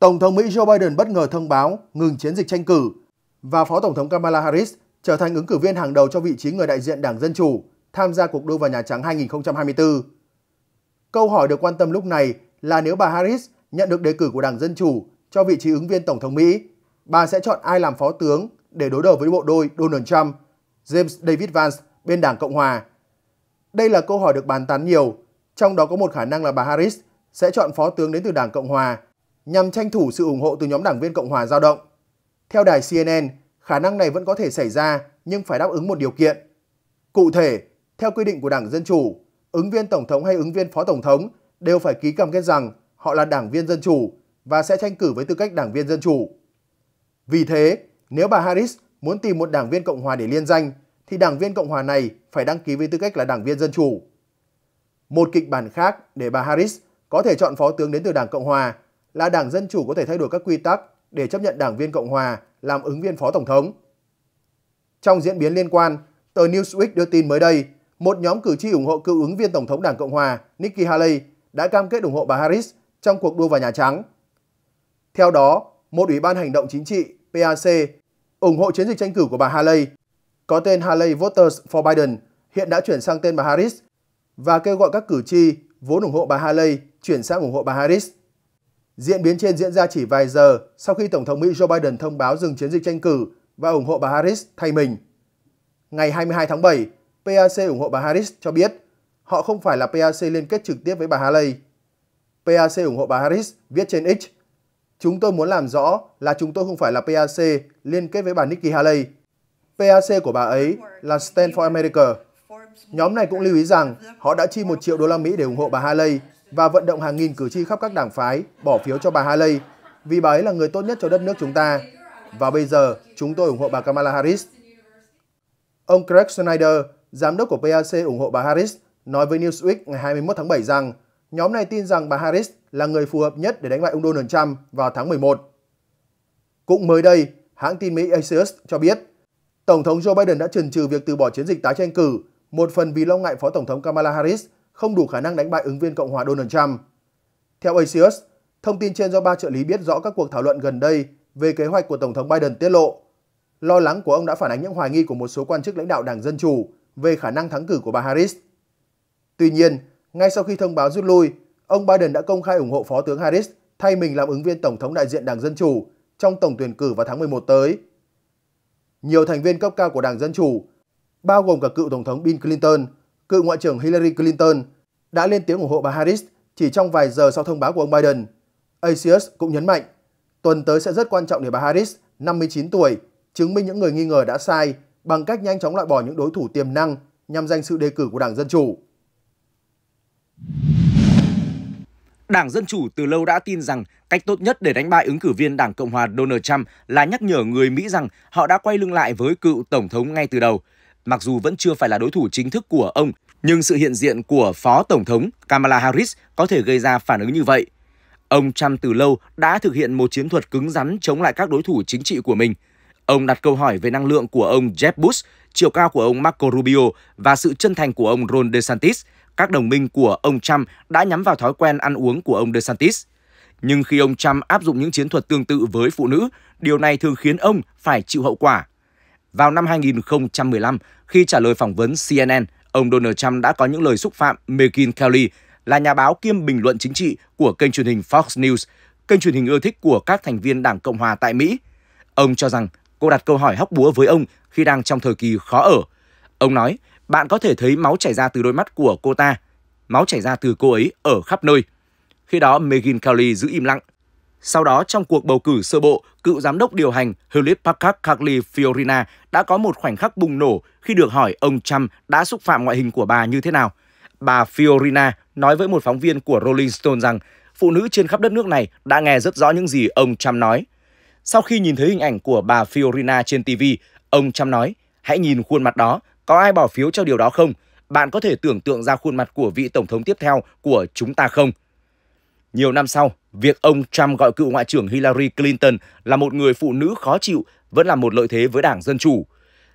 Tổng thống Mỹ Joe Biden bất ngờ thông báo ngừng chiến dịch tranh cử và Phó Tổng thống Kamala Harris trở thành ứng cử viên hàng đầu cho vị trí người đại diện Đảng Dân Chủ tham gia cuộc đua vào Nhà Trắng 2024. Câu hỏi được quan tâm lúc này là nếu bà Harris nhận được đề cử của Đảng Dân Chủ cho vị trí ứng viên Tổng thống Mỹ, bà sẽ chọn ai làm phó tướng để đối đầu với bộ đôi Donald Trump, James David Vance bên Đảng Cộng Hòa. Đây là câu hỏi được bàn tán nhiều, trong đó có một khả năng là bà Harris sẽ chọn phó tướng đến từ Đảng Cộng Hòa nhằm tranh thủ sự ủng hộ từ nhóm đảng viên Cộng hòa dao động. Theo đài CNN, khả năng này vẫn có thể xảy ra nhưng phải đáp ứng một điều kiện. Cụ thể, theo quy định của Đảng Dân Chủ, ứng viên Tổng thống hay ứng viên Phó Tổng thống đều phải ký cam kết rằng họ là đảng viên Dân Chủ và sẽ tranh cử với tư cách đảng viên Dân Chủ. Vì thế, nếu bà Harris muốn tìm một đảng viên Cộng hòa để liên danh, thì đảng viên Cộng hòa này phải đăng ký với tư cách là đảng viên Dân Chủ. Một kịch bản khác để bà Harris có thể chọn phó tướng đến từ Đảng Cộng Hòa là Đảng Dân Chủ có thể thay đổi các quy tắc để chấp nhận đảng viên Cộng Hòa làm ứng viên phó tổng thống. Trong diễn biến liên quan, tờ Newsweek đưa tin mới đây, một nhóm cử tri ủng hộ cựu ứng viên Tổng thống Đảng Cộng Hòa Nikki Haley đã cam kết ủng hộ bà Harris trong cuộc đua vào Nhà Trắng. Theo đó, một ủy ban hành động chính trị PAC ủng hộ chiến dịch tranh cử của bà Haley, có tên Haley Voters for Biden, hiện đã chuyển sang tên bà Harris và kêu gọi các cử tri vốn ủng hộ bà Haley chuyển sang ủng hộ bà Harris. Diễn biến trên diễn ra chỉ vài giờ sau khi Tổng thống Mỹ Joe Biden thông báo dừng chiến dịch tranh cử và ủng hộ bà Harris thay mình. Ngày 22 tháng 7, PAC ủng hộ bà Harris cho biết họ không phải là PAC liên kết trực tiếp với bà Haley. PAC ủng hộ bà Harris viết trên X, Chúng tôi muốn làm rõ là chúng tôi không phải là PAC liên kết với bà Nikki Haley. PAC của bà ấy là Stand for America. Nhóm này cũng lưu ý rằng họ đã chi 1 triệu đô la Mỹ để ủng hộ bà Haley và vận động hàng nghìn cử tri khắp các đảng phái bỏ phiếu cho bà Haley vì bà ấy là người tốt nhất cho đất nước chúng ta. Và bây giờ, chúng tôi ủng hộ bà Kamala Harris. Ông Craig Snyder, giám đốc của PAC ủng hộ bà Harris, nói với Newsweek ngày 21 tháng 7 rằng nhóm này tin rằng bà Harris là người phù hợp nhất để đánh bại ông Donald Trump vào tháng 11. Cũng mới đây, hãng tin Mỹ Axios cho biết Tổng thống Joe Biden đã chần chừ việc từ bỏ chiến dịch tái tranh cử, một phần vì lo ngại Phó Tổng thống Kamala Harris không đủ khả năng đánh bại ứng viên Cộng hòa Donald Trump. Theo Axios, thông tin trên do ba trợ lý biết rõ các cuộc thảo luận gần đây về kế hoạch của Tổng thống Biden tiết lộ. Lo lắng của ông đã phản ánh những hoài nghi của một số quan chức lãnh đạo Đảng Dân Chủ về khả năng thắng cử của bà Harris. Tuy nhiên, ngay sau khi thông báo rút lui, ông Biden đã công khai ủng hộ Phó tướng Harris thay mình làm ứng viên Tổng thống đại diện Đảng Dân Chủ trong tổng tuyển cử vào tháng 11 tới. Nhiều thành viên cấp cao của Đảng Dân Chủ, bao gồm cả cựu Tổng thống Bill Clinton, cựu Ngoại trưởng Hillary Clinton, đã lên tiếng ủng hộ bà Harris chỉ trong vài giờ sau thông báo của ông Biden. Asius cũng nhấn mạnh, tuần tới sẽ rất quan trọng để bà Harris, 59 tuổi, chứng minh những người nghi ngờ đã sai bằng cách nhanh chóng loại bỏ những đối thủ tiềm năng nhằm giành sự đề cử của Đảng Dân Chủ. Đảng Dân Chủ từ lâu đã tin rằng cách tốt nhất để đánh bại ứng cử viên Đảng Cộng hòa Donald Trump là nhắc nhở người Mỹ rằng họ đã quay lưng lại với cựu Tổng thống ngay từ đầu – Mặc dù vẫn chưa phải là đối thủ chính thức của ông, nhưng sự hiện diện của Phó Tổng thống Kamala Harris có thể gây ra phản ứng như vậy. Ông Trump từ lâu đã thực hiện một chiến thuật cứng rắn chống lại các đối thủ chính trị của mình. Ông đặt câu hỏi về năng lượng của ông Jeb Bush, chiều cao của ông Marco Rubio và sự chân thành của ông Ron DeSantis. Các đồng minh của ông Trump đã nhắm vào thói quen ăn uống của ông DeSantis. Nhưng khi ông Trump áp dụng những chiến thuật tương tự với phụ nữ, điều này thường khiến ông phải chịu hậu quả. Vào năm 2015, khi trả lời phỏng vấn CNN, ông Donald Trump đã có những lời xúc phạm Megyn Kelly, là nhà báo kiêm bình luận chính trị của kênh truyền hình Fox News, kênh truyền hình ưa thích của các thành viên Đảng Cộng hòa tại Mỹ. Ông cho rằng cô đặt câu hỏi hóc búa với ông khi đang trong thời kỳ khó ở. Ông nói, bạn có thể thấy máu chảy ra từ đôi mắt của cô ta, máu chảy ra từ cô ấy ở khắp nơi. Khi đó, Megyn Kelly giữ im lặng sau đó, trong cuộc bầu cử sơ bộ, cựu giám đốc điều hành Hewlett Packard Carly Fiorina đã có một khoảnh khắc bùng nổ khi được hỏi ông Trump đã xúc phạm ngoại hình của bà như thế nào. Bà Fiorina nói với một phóng viên của Rolling Stone rằng phụ nữ trên khắp đất nước này đã nghe rất rõ những gì ông Trump nói. Sau khi nhìn thấy hình ảnh của bà Fiorina trên TV, ông Trump nói, hãy nhìn khuôn mặt đó, có ai bỏ phiếu cho điều đó không? Bạn có thể tưởng tượng ra khuôn mặt của vị tổng thống tiếp theo của chúng ta không? Nhiều năm sau, Việc ông Trump gọi cựu Ngoại trưởng Hillary Clinton là một người phụ nữ khó chịu vẫn là một lợi thế với Đảng Dân Chủ.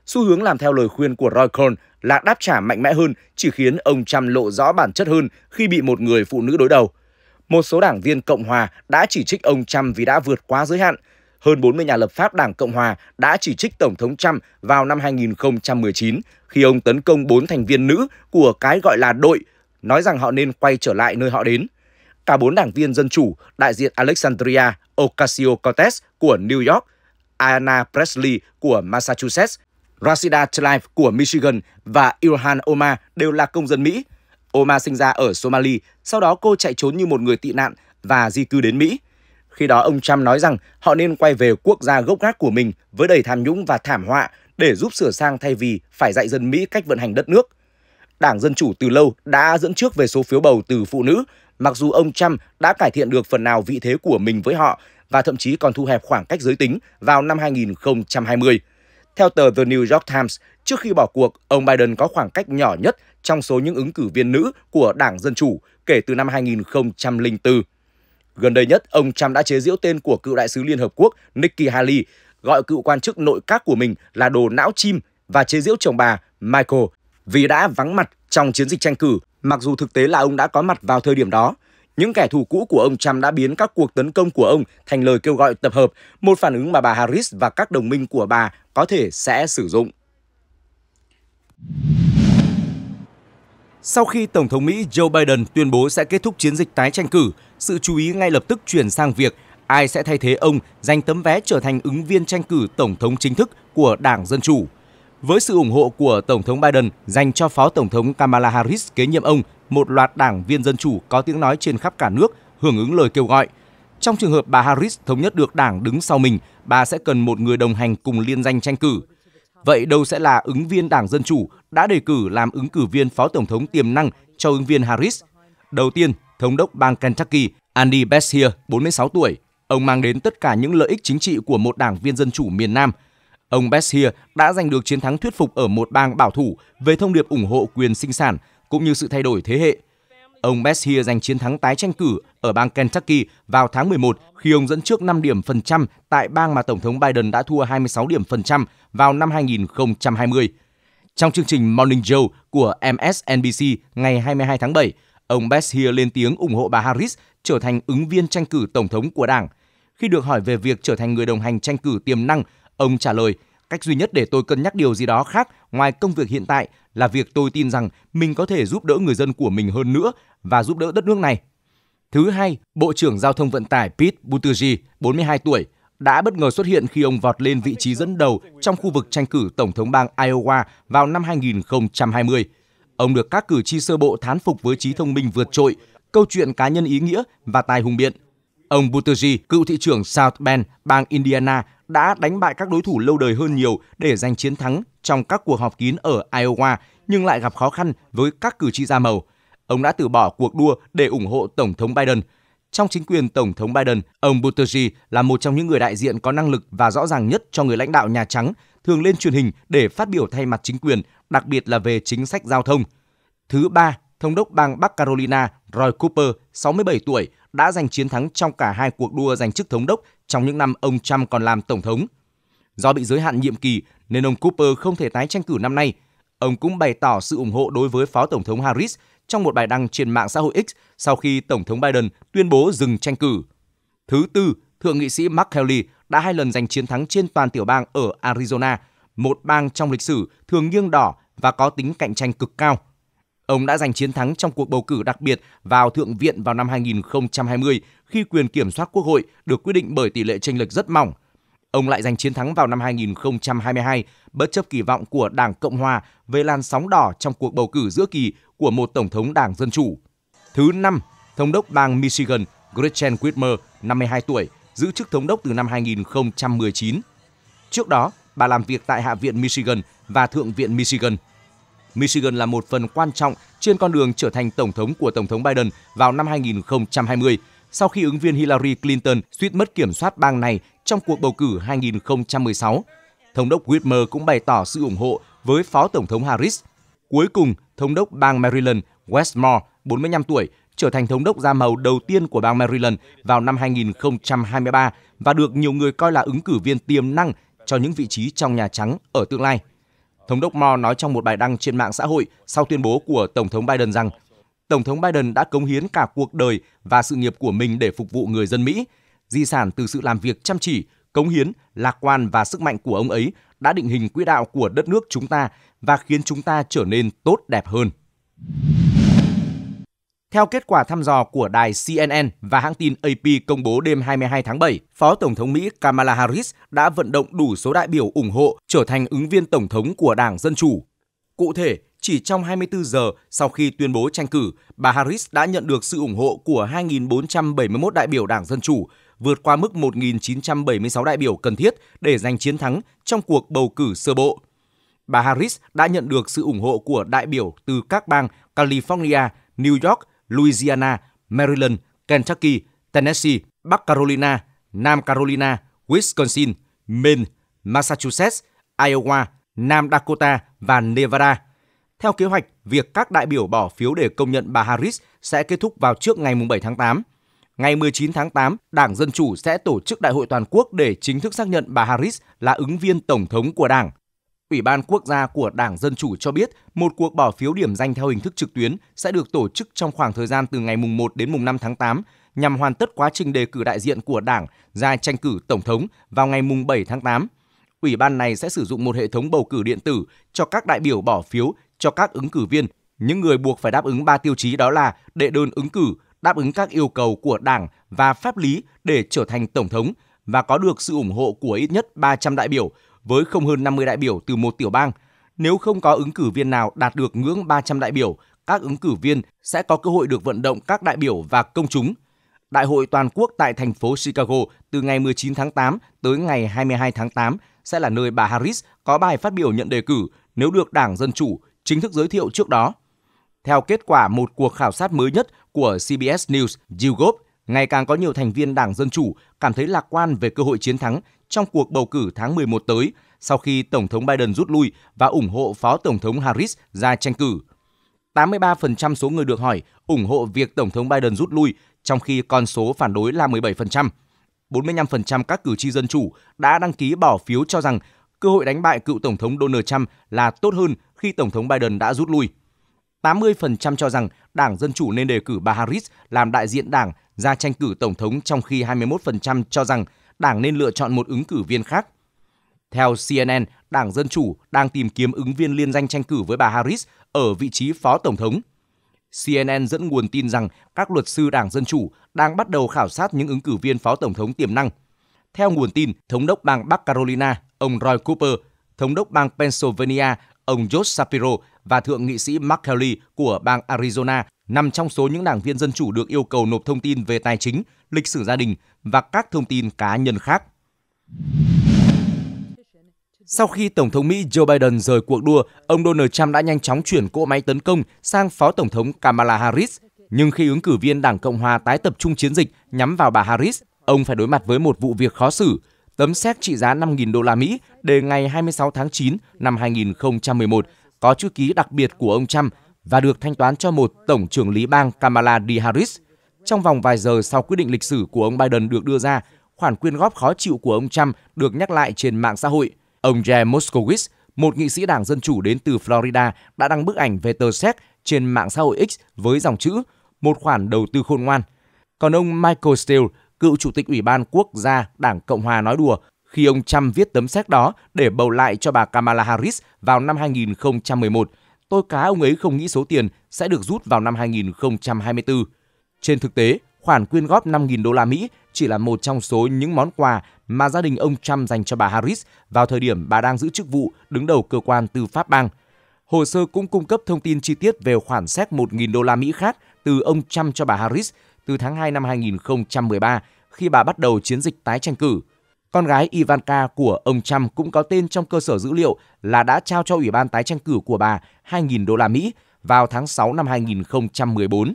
Xu hướng làm theo lời khuyên của Roy Cohn là đáp trả mạnh mẽ hơn chỉ khiến ông Trump lộ rõ bản chất hơn khi bị một người phụ nữ đối đầu. Một số đảng viên Cộng Hòa đã chỉ trích ông Trump vì đã vượt quá giới hạn. Hơn 40 nhà lập pháp Đảng Cộng Hòa đã chỉ trích Tổng thống Trump vào năm 2019 khi ông tấn công 4 thành viên nữ của cái gọi là đội, nói rằng họ nên quay trở lại nơi họ đến cả bốn đảng viên Dân Chủ, đại diện Alexandria Ocasio-Cortez của New York, Anna Presley của Massachusetts, Rashida Tlaib của Michigan và Ilhan Omar đều là công dân Mỹ. Omar sinh ra ở Somalia, sau đó cô chạy trốn như một người tị nạn và di cư đến Mỹ. Khi đó ông Trump nói rằng họ nên quay về quốc gia gốc gác của mình với đầy tham nhũng và thảm họa để giúp sửa sang thay vì phải dạy dân Mỹ cách vận hành đất nước. Đảng Dân Chủ từ lâu đã dẫn trước về số phiếu bầu từ phụ nữ mặc dù ông Trump đã cải thiện được phần nào vị thế của mình với họ và thậm chí còn thu hẹp khoảng cách giới tính vào năm 2020. Theo tờ The New York Times, trước khi bỏ cuộc, ông Biden có khoảng cách nhỏ nhất trong số những ứng cử viên nữ của Đảng Dân Chủ kể từ năm 2004. Gần đây nhất, ông Trump đã chế giễu tên của cựu đại sứ Liên Hợp Quốc Nikki Haley, gọi cựu quan chức nội các của mình là đồ não chim và chế giễu chồng bà Michael vì đã vắng mặt trong chiến dịch tranh cử, mặc dù thực tế là ông đã có mặt vào thời điểm đó. Những kẻ thù cũ của ông Trump đã biến các cuộc tấn công của ông thành lời kêu gọi tập hợp, một phản ứng mà bà Harris và các đồng minh của bà có thể sẽ sử dụng. Sau khi Tổng thống Mỹ Joe Biden tuyên bố sẽ kết thúc chiến dịch tái tranh cử, sự chú ý ngay lập tức chuyển sang việc ai sẽ thay thế ông giành tấm vé trở thành ứng viên tranh cử Tổng thống chính thức của Đảng Dân Chủ – với sự ủng hộ của Tổng thống Biden dành cho Phó Tổng thống Kamala Harris kế nhiệm ông, một loạt đảng viên dân chủ có tiếng nói trên khắp cả nước hưởng ứng lời kêu gọi. Trong trường hợp bà Harris thống nhất được đảng đứng sau mình, bà sẽ cần một người đồng hành cùng liên danh tranh cử. Vậy đâu sẽ là ứng viên đảng Dân Chủ đã đề cử làm ứng cử viên phó tổng thống tiềm năng cho ứng viên Harris? Đầu tiên, thống đốc bang Kentucky Andy Beshear, 46 tuổi. Ông mang đến tất cả những lợi ích chính trị của một đảng viên Dân Chủ miền Nam – Ông Bashir đã giành được chiến thắng thuyết phục ở một bang bảo thủ về thông điệp ủng hộ quyền sinh sản cũng như sự thay đổi thế hệ. Ông Bashir giành chiến thắng tái tranh cử ở bang Kentucky vào tháng 11 khi ông dẫn trước 5 điểm phần trăm tại bang mà Tổng thống Biden đã thua 26 điểm phần trăm vào năm 2020. Trong chương trình Morning Joe của MSNBC ngày 22 tháng 7, ông Bashir lên tiếng ủng hộ bà Harris trở thành ứng viên tranh cử tổng thống của đảng. Khi được hỏi về việc trở thành người đồng hành tranh cử tiềm năng, Ông trả lời, cách duy nhất để tôi cân nhắc điều gì đó khác ngoài công việc hiện tại là việc tôi tin rằng mình có thể giúp đỡ người dân của mình hơn nữa và giúp đỡ đất nước này. Thứ hai, Bộ trưởng Giao thông Vận tải Pete Buttigieg, 42 tuổi, đã bất ngờ xuất hiện khi ông vọt lên vị trí dẫn đầu trong khu vực tranh cử Tổng thống bang Iowa vào năm 2020. Ông được các cử tri sơ bộ thán phục với trí thông minh vượt trội, câu chuyện cá nhân ý nghĩa và tài hùng biện. Ông Buttigieg, cựu thị trưởng South Bend, bang Indiana, đã đánh bại các đối thủ lâu đời hơn nhiều để giành chiến thắng trong các cuộc họp kín ở Iowa nhưng lại gặp khó khăn với các cử tri da màu. Ông đã từ bỏ cuộc đua để ủng hộ Tổng thống Biden. Trong chính quyền Tổng thống Biden, ông Buttigieg là một trong những người đại diện có năng lực và rõ ràng nhất cho người lãnh đạo Nhà Trắng, thường lên truyền hình để phát biểu thay mặt chính quyền, đặc biệt là về chính sách giao thông. Thứ ba, Thống đốc bang Bắc Carolina Roy Cooper, 67 tuổi, đã giành chiến thắng trong cả hai cuộc đua giành chức thống đốc trong những năm ông Trump còn làm Tổng thống. Do bị giới hạn nhiệm kỳ nên ông Cooper không thể tái tranh cử năm nay. Ông cũng bày tỏ sự ủng hộ đối với Phó Tổng thống Harris trong một bài đăng trên mạng xã hội X sau khi Tổng thống Biden tuyên bố dừng tranh cử. Thứ tư, Thượng nghị sĩ Mark Kelly đã hai lần giành chiến thắng trên toàn tiểu bang ở Arizona, một bang trong lịch sử thường nghiêng đỏ và có tính cạnh tranh cực cao. Ông đã giành chiến thắng trong cuộc bầu cử đặc biệt vào Thượng viện vào năm 2020 khi quyền kiểm soát quốc hội được quyết định bởi tỷ lệ tranh lệch rất mỏng. Ông lại giành chiến thắng vào năm 2022 bất chấp kỳ vọng của Đảng Cộng hòa về làn sóng đỏ trong cuộc bầu cử giữa kỳ của một tổng thống Đảng Dân chủ. Thứ năm, thống đốc bang Michigan Gretchen Whitmer, 52 tuổi, giữ chức thống đốc từ năm 2019. Trước đó, bà làm việc tại Hạ viện Michigan và Thượng viện Michigan. Michigan là một phần quan trọng trên con đường trở thành tổng thống của Tổng thống Biden vào năm 2020 sau khi ứng viên Hillary Clinton suýt mất kiểm soát bang này trong cuộc bầu cử 2016. Thống đốc Whitmer cũng bày tỏ sự ủng hộ với Phó Tổng thống Harris. Cuối cùng, Thống đốc bang Maryland Westmore, 45 tuổi, trở thành thống đốc da màu đầu tiên của bang Maryland vào năm 2023 và được nhiều người coi là ứng cử viên tiềm năng cho những vị trí trong Nhà Trắng ở tương lai. Thống đốc Mo nói trong một bài đăng trên mạng xã hội sau tuyên bố của Tổng thống Biden rằng Tổng thống Biden đã cống hiến cả cuộc đời và sự nghiệp của mình để phục vụ người dân Mỹ. Di sản từ sự làm việc chăm chỉ, cống hiến, lạc quan và sức mạnh của ông ấy đã định hình quỹ đạo của đất nước chúng ta và khiến chúng ta trở nên tốt đẹp hơn. Theo kết quả thăm dò của đài CNN và hãng tin AP công bố đêm 22 tháng 7, Phó Tổng thống Mỹ Kamala Harris đã vận động đủ số đại biểu ủng hộ trở thành ứng viên Tổng thống của Đảng Dân Chủ. Cụ thể, chỉ trong 24 giờ sau khi tuyên bố tranh cử, bà Harris đã nhận được sự ủng hộ của 2.471 đại biểu Đảng Dân Chủ, vượt qua mức 1.976 đại biểu cần thiết để giành chiến thắng trong cuộc bầu cử sơ bộ. Bà Harris đã nhận được sự ủng hộ của đại biểu từ các bang California, New York, Louisiana, Maryland, Kentucky, Tennessee, Bắc Carolina, Nam Carolina, Wisconsin, Maine, Massachusetts, Iowa, Nam Dakota và Nevada. Theo kế hoạch, việc các đại biểu bỏ phiếu để công nhận bà Harris sẽ kết thúc vào trước ngày 7 tháng 8. Ngày 19 tháng 8, Đảng Dân Chủ sẽ tổ chức đại hội toàn quốc để chính thức xác nhận bà Harris là ứng viên tổng thống của Đảng. Ủy ban Quốc gia của Đảng Dân Chủ cho biết một cuộc bỏ phiếu điểm danh theo hình thức trực tuyến sẽ được tổ chức trong khoảng thời gian từ ngày mùng 1 đến mùng 5 tháng 8 nhằm hoàn tất quá trình đề cử đại diện của Đảng ra tranh cử Tổng thống vào ngày mùng 7 tháng 8. Ủy ban này sẽ sử dụng một hệ thống bầu cử điện tử cho các đại biểu bỏ phiếu cho các ứng cử viên. Những người buộc phải đáp ứng 3 tiêu chí đó là đệ đơn ứng cử, đáp ứng các yêu cầu của Đảng và pháp lý để trở thành Tổng thống và có được sự ủng hộ của ít nhất 300 đại biểu, với không hơn 50 đại biểu từ một tiểu bang. Nếu không có ứng cử viên nào đạt được ngưỡng 300 đại biểu, các ứng cử viên sẽ có cơ hội được vận động các đại biểu và công chúng. Đại hội toàn quốc tại thành phố Chicago từ ngày 19 tháng 8 tới ngày 22 tháng 8 sẽ là nơi bà Harris có bài phát biểu nhận đề cử nếu được Đảng Dân Chủ chính thức giới thiệu trước đó. Theo kết quả một cuộc khảo sát mới nhất của CBS News YouGov, ngày càng có nhiều thành viên Đảng Dân Chủ cảm thấy lạc quan về cơ hội chiến thắng trong cuộc bầu cử tháng 11 tới sau khi Tổng thống Biden rút lui và ủng hộ Phó Tổng thống Harris ra tranh cử. 83% số người được hỏi ủng hộ việc Tổng thống Biden rút lui, trong khi con số phản đối là 17%. 45% các cử tri dân chủ đã đăng ký bỏ phiếu cho rằng cơ hội đánh bại cựu Tổng thống Donald Trump là tốt hơn khi Tổng thống Biden đã rút lui. 80% cho rằng Đảng Dân Chủ nên đề cử bà Harris làm đại diện đảng ra tranh cử Tổng thống trong khi 21% cho rằng Đảng nên lựa chọn một ứng cử viên khác. Theo CNN, Đảng Dân Chủ đang tìm kiếm ứng viên liên danh tranh cử với bà Harris ở vị trí phó tổng thống. CNN dẫn nguồn tin rằng các luật sư Đảng Dân Chủ đang bắt đầu khảo sát những ứng cử viên phó tổng thống tiềm năng. Theo nguồn tin, Thống đốc bang Bắc Carolina, ông Roy Cooper, Thống đốc bang Pennsylvania, ông Josh Shapiro và Thượng nghị sĩ Mark Kelly của bang Arizona nằm trong số những đảng viên dân chủ được yêu cầu nộp thông tin về tài chính, lịch sử gia đình và các thông tin cá nhân khác. Sau khi Tổng thống Mỹ Joe Biden rời cuộc đua, ông Donald Trump đã nhanh chóng chuyển cỗ máy tấn công sang Phó Tổng thống Kamala Harris. Nhưng khi ứng cử viên Đảng Cộng Hòa tái tập trung chiến dịch nhắm vào bà Harris, ông phải đối mặt với một vụ việc khó xử, tấm xét trị giá 5.000 đô la Mỹ để ngày 26 tháng 9 năm 2011 có chữ ký đặc biệt của ông Trump và được thanh toán cho một tổng trưởng lý bang Kamala D. Harris. Trong vòng vài giờ sau quyết định lịch sử của ông Biden được đưa ra, khoản quyên góp khó chịu của ông Trump được nhắc lại trên mạng xã hội. Ông Jay Moskowitz, một nghị sĩ đảng Dân Chủ đến từ Florida, đã đăng bức ảnh về tờ xét trên mạng xã hội X với dòng chữ một khoản đầu tư khôn ngoan. Còn ông Michael Steele, cựu chủ tịch Ủy ban Quốc gia Đảng Cộng hòa nói đùa khi ông Trump viết tấm xét đó để bầu lại cho bà Kamala Harris vào năm 2011 tôi cá ông ấy không nghĩ số tiền sẽ được rút vào năm 2024. Trên thực tế, khoản quyên góp 5.000 đô la Mỹ chỉ là một trong số những món quà mà gia đình ông Trump dành cho bà Harris vào thời điểm bà đang giữ chức vụ đứng đầu cơ quan tư pháp bang. Hồ sơ cũng cung cấp thông tin chi tiết về khoản xét 1.000 đô la Mỹ khác từ ông Trump cho bà Harris từ tháng 2 năm 2013 khi bà bắt đầu chiến dịch tái tranh cử. Con gái Ivanka của ông Trump cũng có tên trong cơ sở dữ liệu là đã trao cho Ủy ban tái tranh cử của bà 2.000 đô la Mỹ vào tháng 6 năm 2014.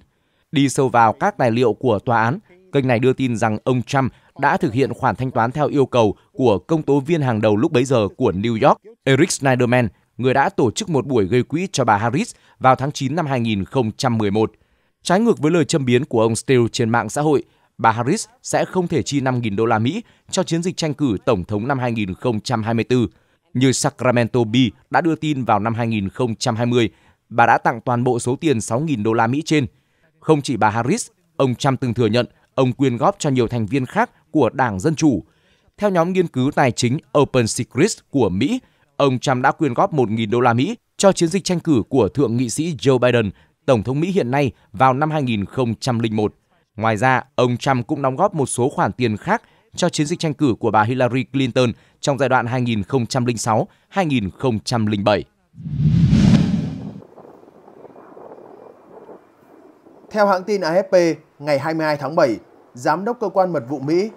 Đi sâu vào các tài liệu của tòa án, kênh này đưa tin rằng ông Trump đã thực hiện khoản thanh toán theo yêu cầu của công tố viên hàng đầu lúc bấy giờ của New York, Eric Schneiderman, người đã tổ chức một buổi gây quỹ cho bà Harris vào tháng 9 năm 2011. Trái ngược với lời châm biến của ông Steele trên mạng xã hội, bà Harris sẽ không thể chi 5.000 đô la Mỹ cho chiến dịch tranh cử tổng thống năm 2024. Như Sacramento Bee đã đưa tin vào năm 2020, bà đã tặng toàn bộ số tiền 6.000 đô la Mỹ trên. Không chỉ bà Harris, ông Trump từng thừa nhận ông quyên góp cho nhiều thành viên khác của Đảng Dân Chủ. Theo nhóm nghiên cứu tài chính Open Secrets của Mỹ, ông Trump đã quyên góp 1.000 đô la Mỹ cho chiến dịch tranh cử của Thượng nghị sĩ Joe Biden, Tổng thống Mỹ hiện nay vào năm 2001. Ngoài ra, ông Trump cũng đóng góp một số khoản tiền khác cho chiến dịch tranh cử của bà Hillary Clinton trong giai đoạn 2006-2007. Theo hãng tin AFP, ngày 22 tháng 7, Giám đốc Cơ quan Mật vụ Mỹ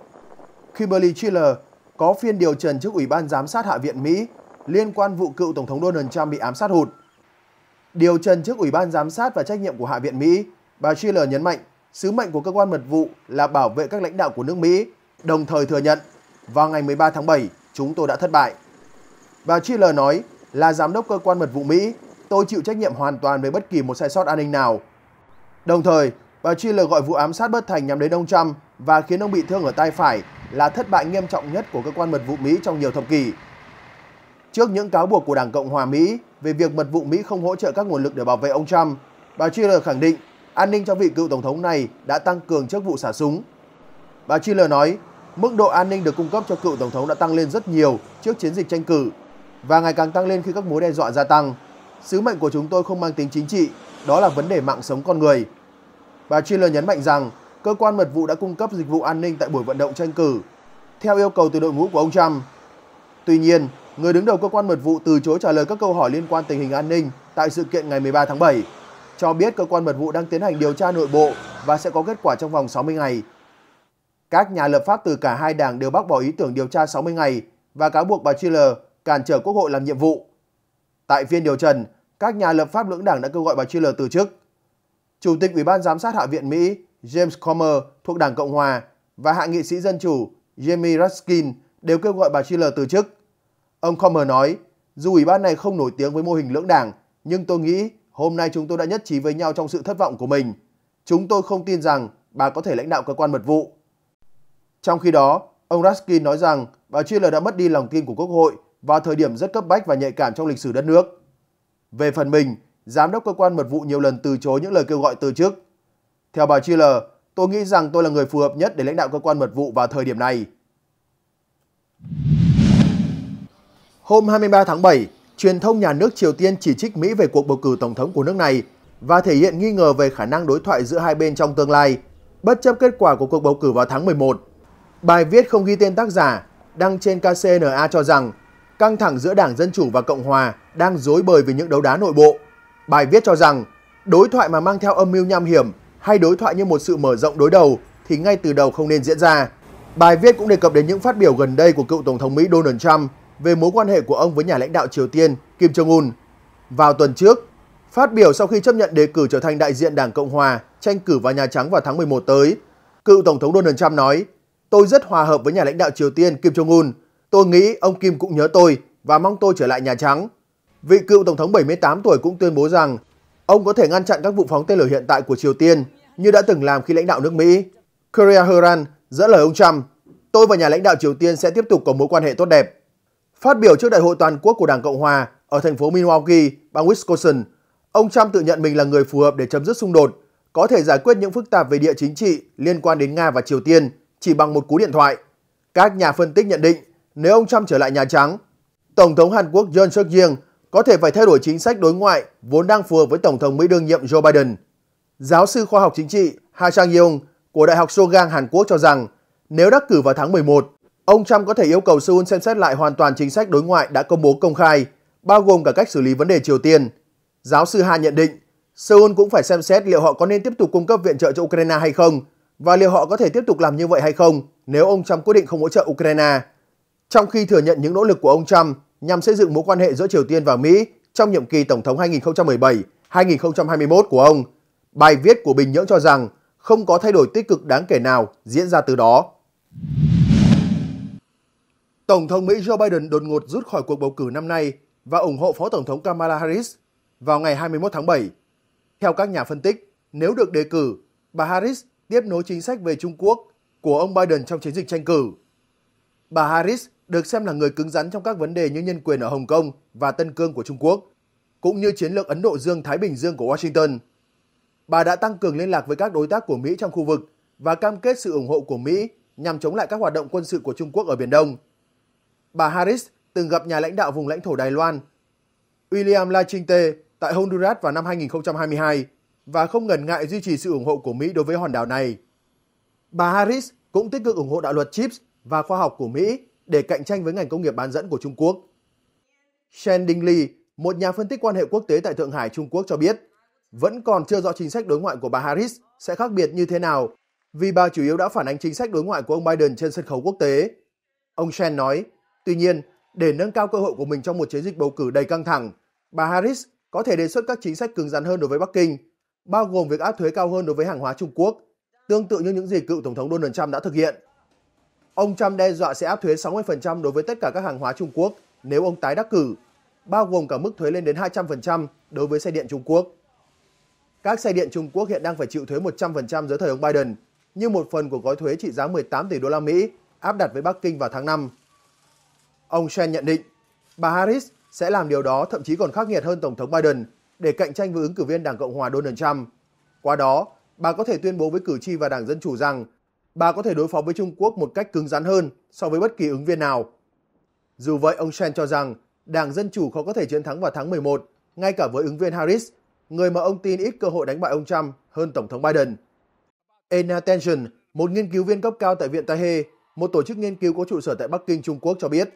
Kimberly Chiller có phiên điều trần trước Ủy ban Giám sát Hạ viện Mỹ liên quan vụ cựu Tổng thống Donald Trump bị ám sát hụt. Điều trần trước Ủy ban Giám sát và trách nhiệm của Hạ viện Mỹ, bà Chiller nhấn mạnh sứ mệnh của cơ quan mật vụ là bảo vệ các lãnh đạo của nước Mỹ, đồng thời thừa nhận vào ngày 13 tháng 7 chúng tôi đã thất bại. Bà Chiller nói là giám đốc cơ quan mật vụ Mỹ, tôi chịu trách nhiệm hoàn toàn về bất kỳ một sai sót an ninh nào. Đồng thời, bà Chiller gọi vụ ám sát bất thành nhằm đến ông Trump và khiến ông bị thương ở tay phải là thất bại nghiêm trọng nhất của cơ quan mật vụ Mỹ trong nhiều thập kỷ. Trước những cáo buộc của Đảng Cộng hòa Mỹ về việc mật vụ Mỹ không hỗ trợ các nguồn lực để bảo vệ ông Trump, bà Chiller khẳng định an ninh cho vị cựu tổng thống này đã tăng cường trước vụ xả súng. Bà Chiller nói, mức độ an ninh được cung cấp cho cựu tổng thống đã tăng lên rất nhiều trước chiến dịch tranh cử và ngày càng tăng lên khi các mối đe dọa gia tăng. Sứ mệnh của chúng tôi không mang tính chính trị, đó là vấn đề mạng sống con người. Bà Chiller nhấn mạnh rằng cơ quan mật vụ đã cung cấp dịch vụ an ninh tại buổi vận động tranh cử, theo yêu cầu từ đội ngũ của ông Trump. Tuy nhiên, người đứng đầu cơ quan mật vụ từ chối trả lời các câu hỏi liên quan tình hình an ninh tại sự kiện ngày 13 tháng 7 cho biết cơ quan mật vụ đang tiến hành điều tra nội bộ và sẽ có kết quả trong vòng 60 ngày. Các nhà lập pháp từ cả hai đảng đều bác bỏ ý tưởng điều tra 60 ngày và cáo buộc bà Chiller cản trở Quốc hội làm nhiệm vụ. Tại phiên điều trần, các nhà lập pháp lưỡng đảng đã kêu gọi bà Chiller từ chức. Chủ tịch Ủy ban Giám sát Hạ viện Mỹ James Comer thuộc Đảng Cộng Hòa và Hạ nghị sĩ Dân Chủ Jamie Raskin đều kêu gọi bà Chiller từ chức. Ông Comer nói, dù ủy ban này không nổi tiếng với mô hình lưỡng đảng, nhưng tôi nghĩ Hôm nay chúng tôi đã nhất trí với nhau trong sự thất vọng của mình. Chúng tôi không tin rằng bà có thể lãnh đạo cơ quan mật vụ. Trong khi đó, ông Raskin nói rằng bà Chiller đã mất đi lòng tin của Quốc hội vào thời điểm rất cấp bách và nhạy cảm trong lịch sử đất nước. Về phần mình, giám đốc cơ quan mật vụ nhiều lần từ chối những lời kêu gọi từ chức. Theo bà Chiller, tôi nghĩ rằng tôi là người phù hợp nhất để lãnh đạo cơ quan mật vụ vào thời điểm này. Hôm 23 tháng 7, truyền thông nhà nước Triều Tiên chỉ trích Mỹ về cuộc bầu cử tổng thống của nước này và thể hiện nghi ngờ về khả năng đối thoại giữa hai bên trong tương lai, bất chấp kết quả của cuộc bầu cử vào tháng 11. Bài viết không ghi tên tác giả đăng trên KCNA cho rằng căng thẳng giữa Đảng Dân Chủ và Cộng Hòa đang dối bời vì những đấu đá nội bộ. Bài viết cho rằng đối thoại mà mang theo âm mưu nham hiểm hay đối thoại như một sự mở rộng đối đầu thì ngay từ đầu không nên diễn ra. Bài viết cũng đề cập đến những phát biểu gần đây của cựu Tổng thống Mỹ Donald Trump về mối quan hệ của ông với nhà lãnh đạo Triều Tiên Kim Jong-un. Vào tuần trước, phát biểu sau khi chấp nhận đề cử trở thành đại diện Đảng Cộng Hòa tranh cử vào Nhà Trắng vào tháng 11 tới, cựu Tổng thống Donald Trump nói, tôi rất hòa hợp với nhà lãnh đạo Triều Tiên Kim Jong-un. Tôi nghĩ ông Kim cũng nhớ tôi và mong tôi trở lại Nhà Trắng. Vị cựu Tổng thống 78 tuổi cũng tuyên bố rằng ông có thể ngăn chặn các vụ phóng tên lửa hiện tại của Triều Tiên như đã từng làm khi lãnh đạo nước Mỹ. Korea Horan dẫn lời ông Trump, tôi và nhà lãnh đạo Triều Tiên sẽ tiếp tục có mối quan hệ tốt đẹp. Phát biểu trước Đại hội Toàn quốc của Đảng Cộng Hòa ở thành phố Milwaukee, bang Wisconsin, ông Trump tự nhận mình là người phù hợp để chấm dứt xung đột, có thể giải quyết những phức tạp về địa chính trị liên quan đến Nga và Triều Tiên chỉ bằng một cú điện thoại. Các nhà phân tích nhận định, nếu ông Trump trở lại Nhà Trắng, Tổng thống Hàn Quốc Yoon suk yeol có thể phải thay đổi chính sách đối ngoại vốn đang phù hợp với Tổng thống Mỹ đương nhiệm Joe Biden. Giáo sư khoa học chính trị Ha Chang-yong của Đại học Sogang Hàn Quốc cho rằng, nếu đắc cử vào tháng 11, Ông Trump có thể yêu cầu Seoul xem xét lại hoàn toàn chính sách đối ngoại đã công bố công khai, bao gồm cả cách xử lý vấn đề Triều Tiên. Giáo sư Hà nhận định, Seoul cũng phải xem xét liệu họ có nên tiếp tục cung cấp viện trợ cho Ukraine hay không và liệu họ có thể tiếp tục làm như vậy hay không nếu ông Trump quyết định không hỗ trợ Ukraine. Trong khi thừa nhận những nỗ lực của ông Trump nhằm xây dựng mối quan hệ giữa Triều Tiên và Mỹ trong nhiệm kỳ Tổng thống 2017-2021 của ông, bài viết của Bình Nhưỡng cho rằng không có thay đổi tích cực đáng kể nào diễn ra từ đó. Tổng thống Mỹ Joe Biden đột ngột rút khỏi cuộc bầu cử năm nay và ủng hộ Phó Tổng thống Kamala Harris vào ngày 21 tháng 7. Theo các nhà phân tích, nếu được đề cử, bà Harris tiếp nối chính sách về Trung Quốc của ông Biden trong chiến dịch tranh cử. Bà Harris được xem là người cứng rắn trong các vấn đề như nhân quyền ở Hồng Kông và Tân Cương của Trung Quốc, cũng như chiến lược Ấn Độ Dương-Thái Bình Dương của Washington. Bà đã tăng cường liên lạc với các đối tác của Mỹ trong khu vực và cam kết sự ủng hộ của Mỹ nhằm chống lại các hoạt động quân sự của Trung Quốc ở Biển Đông bà Harris từng gặp nhà lãnh đạo vùng lãnh thổ Đài Loan William Lachinte tại Honduras vào năm 2022 và không ngần ngại duy trì sự ủng hộ của Mỹ đối với hòn đảo này. Bà Harris cũng tích cực ủng hộ đạo luật CHIPS và khoa học của Mỹ để cạnh tranh với ngành công nghiệp bán dẫn của Trung Quốc. Shen Dingli, một nhà phân tích quan hệ quốc tế tại Thượng Hải, Trung Quốc cho biết, vẫn còn chưa rõ chính sách đối ngoại của bà Harris sẽ khác biệt như thế nào vì bà chủ yếu đã phản ánh chính sách đối ngoại của ông Biden trên sân khấu quốc tế. Ông Shen nói, Tuy nhiên, để nâng cao cơ hội của mình trong một chiến dịch bầu cử đầy căng thẳng, bà Harris có thể đề xuất các chính sách cứng rắn hơn đối với Bắc Kinh, bao gồm việc áp thuế cao hơn đối với hàng hóa Trung Quốc, tương tự như những gì cựu Tổng thống Donald Trump đã thực hiện. Ông Trump đe dọa sẽ áp thuế 60% đối với tất cả các hàng hóa Trung Quốc nếu ông tái đắc cử, bao gồm cả mức thuế lên đến 200% đối với xe điện Trung Quốc. Các xe điện Trung Quốc hiện đang phải chịu thuế 100% dưới thời ông Biden, như một phần của gói thuế trị giá 18 tỷ đô la Mỹ áp đặt với Bắc Kinh vào tháng 5. Ông Shen nhận định, bà Harris sẽ làm điều đó thậm chí còn khắc nghiệt hơn Tổng thống Biden để cạnh tranh với ứng cử viên Đảng Cộng hòa Donald Trump. Qua đó, bà có thể tuyên bố với cử tri và Đảng Dân Chủ rằng bà có thể đối phó với Trung Quốc một cách cứng rắn hơn so với bất kỳ ứng viên nào. Dù vậy, ông Shen cho rằng Đảng Dân Chủ khó có thể chiến thắng vào tháng 11, ngay cả với ứng viên Harris, người mà ông tin ít cơ hội đánh bại ông Trump hơn Tổng thống Biden. Anna Tension, một nghiên cứu viên cấp cao tại Viện Tahe, một tổ chức nghiên cứu có trụ sở tại Bắc Kinh, Trung Quốc cho biết,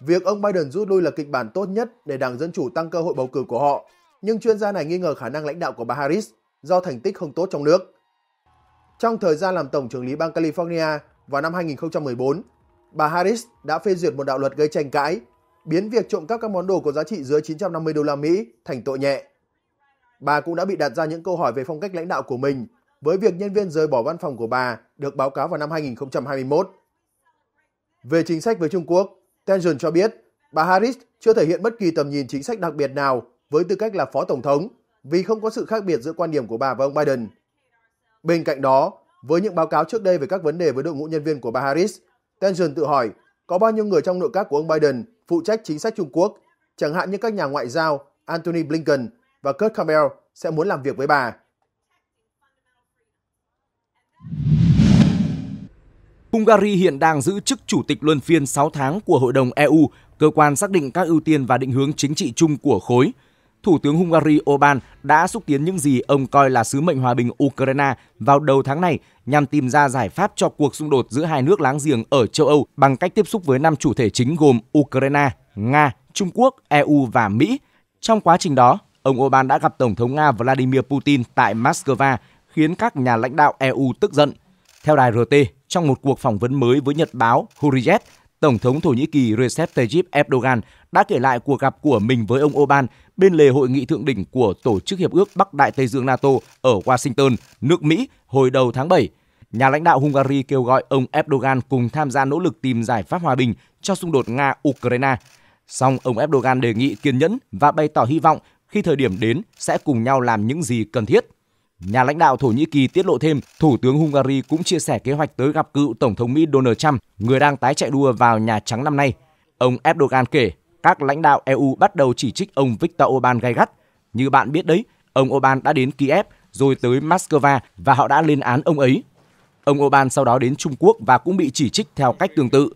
Việc ông Biden rút lui là kịch bản tốt nhất để Đảng Dân Chủ tăng cơ hội bầu cử của họ, nhưng chuyên gia này nghi ngờ khả năng lãnh đạo của bà Harris do thành tích không tốt trong nước. Trong thời gian làm Tổng trưởng lý bang California vào năm 2014, bà Harris đã phê duyệt một đạo luật gây tranh cãi, biến việc trộm cắp các món đồ có giá trị dưới 950 đô la Mỹ thành tội nhẹ. Bà cũng đã bị đặt ra những câu hỏi về phong cách lãnh đạo của mình với việc nhân viên rời bỏ văn phòng của bà được báo cáo vào năm 2021. Về chính sách với Trung Quốc, Tension cho biết bà Harris chưa thể hiện bất kỳ tầm nhìn chính sách đặc biệt nào với tư cách là phó tổng thống vì không có sự khác biệt giữa quan điểm của bà và ông Biden. Bên cạnh đó, với những báo cáo trước đây về các vấn đề với đội ngũ nhân viên của bà Harris, Tension tự hỏi có bao nhiêu người trong nội các của ông Biden phụ trách chính sách Trung Quốc, chẳng hạn như các nhà ngoại giao Antony Blinken và Kurt Campbell sẽ muốn làm việc với bà. Hungary hiện đang giữ chức chủ tịch luân phiên 6 tháng của Hội đồng EU, cơ quan xác định các ưu tiên và định hướng chính trị chung của khối. Thủ tướng Hungary Orbán đã xúc tiến những gì ông coi là sứ mệnh hòa bình Ukraine vào đầu tháng này nhằm tìm ra giải pháp cho cuộc xung đột giữa hai nước láng giềng ở châu Âu bằng cách tiếp xúc với năm chủ thể chính gồm Ukraine, Nga, Trung Quốc, EU và Mỹ. Trong quá trình đó, ông Orbán đã gặp Tổng thống Nga Vladimir Putin tại Moscow, khiến các nhà lãnh đạo EU tức giận. Theo đài RT, trong một cuộc phỏng vấn mới với Nhật báo Hurriyet, Tổng thống Thổ Nhĩ Kỳ Recep Tayyip Erdogan đã kể lại cuộc gặp của mình với ông Oban bên lề hội nghị thượng đỉnh của Tổ chức Hiệp ước Bắc Đại Tây Dương NATO ở Washington, nước Mỹ hồi đầu tháng 7. Nhà lãnh đạo Hungary kêu gọi ông Erdogan cùng tham gia nỗ lực tìm giải pháp hòa bình cho xung đột Nga-Ukraine. Song ông Erdogan đề nghị kiên nhẫn và bày tỏ hy vọng khi thời điểm đến sẽ cùng nhau làm những gì cần thiết. Nhà lãnh đạo Thổ Nhĩ Kỳ tiết lộ thêm, Thủ tướng Hungary cũng chia sẻ kế hoạch tới gặp cựu Tổng thống Mỹ Donald Trump, người đang tái chạy đua vào Nhà Trắng năm nay. Ông Erdogan kể, các lãnh đạo EU bắt đầu chỉ trích ông Viktor Orbán gay gắt. Như bạn biết đấy, ông Orbán đã đến Kiev, rồi tới Moscow và họ đã lên án ông ấy. Ông Orbán sau đó đến Trung Quốc và cũng bị chỉ trích theo cách tương tự.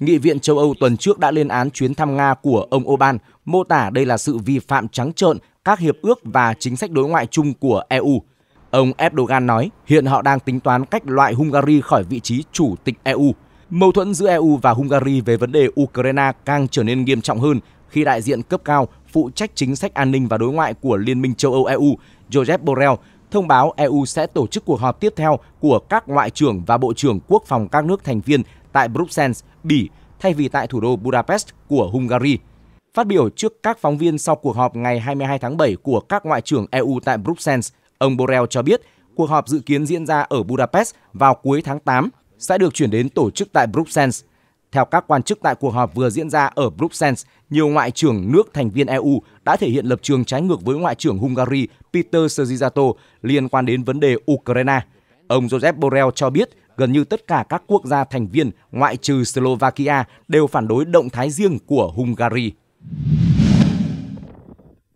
Nghị viện châu Âu tuần trước đã lên án chuyến thăm Nga của ông Orbán, mô tả đây là sự vi phạm trắng trợn các hiệp ước và chính sách đối ngoại chung của EU. Ông Erdogan nói hiện họ đang tính toán cách loại Hungary khỏi vị trí chủ tịch EU. Mâu thuẫn giữa EU và Hungary về vấn đề Ukraine càng trở nên nghiêm trọng hơn khi đại diện cấp cao phụ trách chính sách an ninh và đối ngoại của Liên minh châu Âu EU, Joseph Borrell, thông báo EU sẽ tổ chức cuộc họp tiếp theo của các ngoại trưởng và bộ trưởng quốc phòng các nước thành viên tại Bruxelles, Bỉ, thay vì tại thủ đô Budapest của Hungary. Phát biểu trước các phóng viên sau cuộc họp ngày 22 tháng 7 của các ngoại trưởng EU tại Bruxelles, Ông Borrell cho biết cuộc họp dự kiến diễn ra ở Budapest vào cuối tháng 8 sẽ được chuyển đến tổ chức tại Bruxelles. Theo các quan chức tại cuộc họp vừa diễn ra ở Bruxelles, nhiều ngoại trưởng nước thành viên EU đã thể hiện lập trường trái ngược với ngoại trưởng Hungary Peter Szijjarto liên quan đến vấn đề Ukraine. Ông Joseph Borrell cho biết gần như tất cả các quốc gia thành viên ngoại trừ Slovakia đều phản đối động thái riêng của Hungary.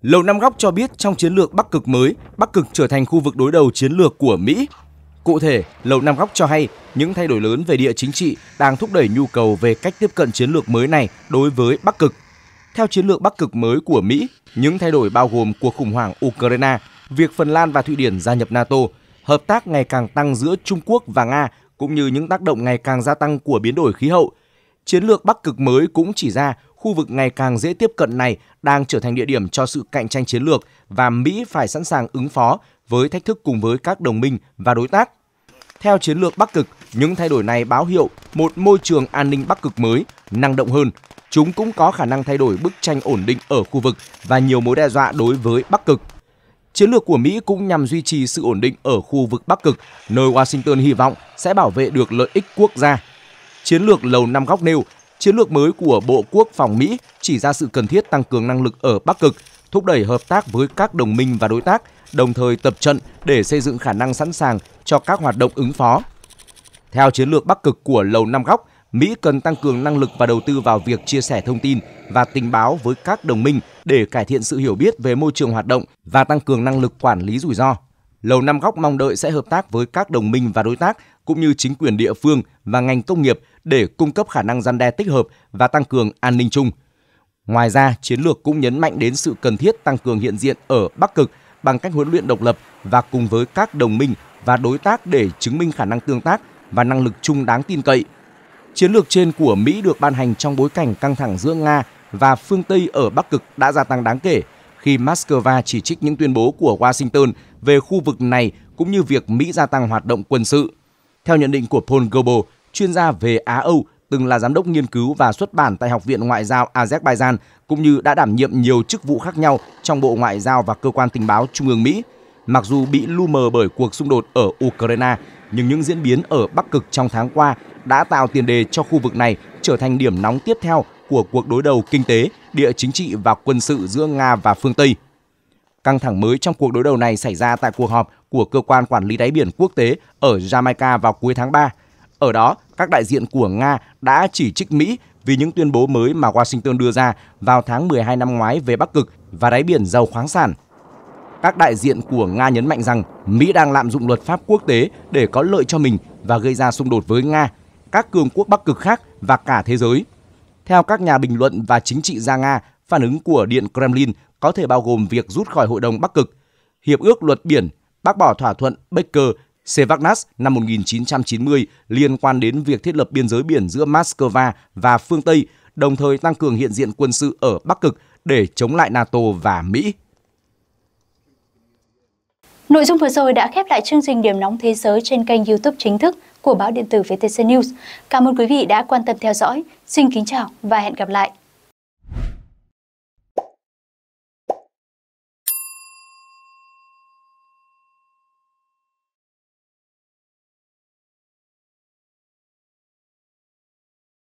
Lầu Năm Góc cho biết trong chiến lược Bắc Cực mới, Bắc Cực trở thành khu vực đối đầu chiến lược của Mỹ. Cụ thể, Lầu Năm Góc cho hay những thay đổi lớn về địa chính trị đang thúc đẩy nhu cầu về cách tiếp cận chiến lược mới này đối với Bắc Cực. Theo chiến lược Bắc Cực mới của Mỹ, những thay đổi bao gồm cuộc khủng hoảng Ukraine, việc Phần Lan và Thụy Điển gia nhập NATO, hợp tác ngày càng tăng giữa Trung Quốc và Nga cũng như những tác động ngày càng gia tăng của biến đổi khí hậu. Chiến lược Bắc Cực mới cũng chỉ ra khu vực ngày càng dễ tiếp cận này đang trở thành địa điểm cho sự cạnh tranh chiến lược và Mỹ phải sẵn sàng ứng phó với thách thức cùng với các đồng minh và đối tác. Theo chiến lược Bắc Cực, những thay đổi này báo hiệu một môi trường an ninh Bắc Cực mới, năng động hơn. Chúng cũng có khả năng thay đổi bức tranh ổn định ở khu vực và nhiều mối đe dọa đối với Bắc Cực. Chiến lược của Mỹ cũng nhằm duy trì sự ổn định ở khu vực Bắc Cực, nơi Washington hy vọng sẽ bảo vệ được lợi ích quốc gia. Chiến lược lầu năm góc nêu Chiến lược mới của Bộ Quốc phòng Mỹ chỉ ra sự cần thiết tăng cường năng lực ở Bắc Cực, thúc đẩy hợp tác với các đồng minh và đối tác, đồng thời tập trận để xây dựng khả năng sẵn sàng cho các hoạt động ứng phó. Theo chiến lược Bắc Cực của Lầu Năm Góc, Mỹ cần tăng cường năng lực và đầu tư vào việc chia sẻ thông tin và tình báo với các đồng minh để cải thiện sự hiểu biết về môi trường hoạt động và tăng cường năng lực quản lý rủi ro. Lầu Năm Góc mong đợi sẽ hợp tác với các đồng minh và đối tác cũng như chính quyền địa phương và ngành công nghiệp để cung cấp khả năng gian đe tích hợp và tăng cường an ninh chung. Ngoài ra, chiến lược cũng nhấn mạnh đến sự cần thiết tăng cường hiện diện ở Bắc Cực bằng cách huấn luyện độc lập và cùng với các đồng minh và đối tác để chứng minh khả năng tương tác và năng lực chung đáng tin cậy. Chiến lược trên của Mỹ được ban hành trong bối cảnh căng thẳng giữa Nga và phương Tây ở Bắc Cực đã gia tăng đáng kể khi Moscow chỉ trích những tuyên bố của Washington về khu vực này cũng như việc Mỹ gia tăng hoạt động quân sự. Theo nhận định của Paul Goebel, chuyên gia về Á-Âu, từng là giám đốc nghiên cứu và xuất bản tại Học viện Ngoại giao Azerbaijan, cũng như đã đảm nhiệm nhiều chức vụ khác nhau trong Bộ Ngoại giao và Cơ quan Tình báo Trung ương Mỹ. Mặc dù bị lu mờ bởi cuộc xung đột ở Ukraine, nhưng những diễn biến ở Bắc Cực trong tháng qua đã tạo tiền đề cho khu vực này trở thành điểm nóng tiếp theo của cuộc đối đầu kinh tế, địa chính trị và quân sự giữa Nga và phương Tây. Căng thẳng mới trong cuộc đối đầu này xảy ra tại cuộc họp của Cơ quan Quản lý Đáy biển Quốc tế ở Jamaica vào cuối tháng 3 ở đó, các đại diện của Nga đã chỉ trích Mỹ vì những tuyên bố mới mà Washington đưa ra vào tháng 12 năm ngoái về Bắc Cực và đáy biển giàu khoáng sản. Các đại diện của Nga nhấn mạnh rằng Mỹ đang lạm dụng luật pháp quốc tế để có lợi cho mình và gây ra xung đột với Nga, các cường quốc Bắc Cực khác và cả thế giới. Theo các nhà bình luận và chính trị gia Nga, phản ứng của Điện Kremlin có thể bao gồm việc rút khỏi Hội đồng Bắc Cực, Hiệp ước Luật Biển, bác bỏ thỏa thuận Baker Sevagnas năm 1990 liên quan đến việc thiết lập biên giới biển giữa Moscow và phương Tây, đồng thời tăng cường hiện diện quân sự ở Bắc Cực để chống lại NATO và Mỹ. Nội dung vừa rồi đã khép lại chương trình Điểm nóng thế giới trên kênh YouTube chính thức của báo điện tử VTC News. Cảm ơn quý vị đã quan tâm theo dõi. Xin kính chào và hẹn gặp lại.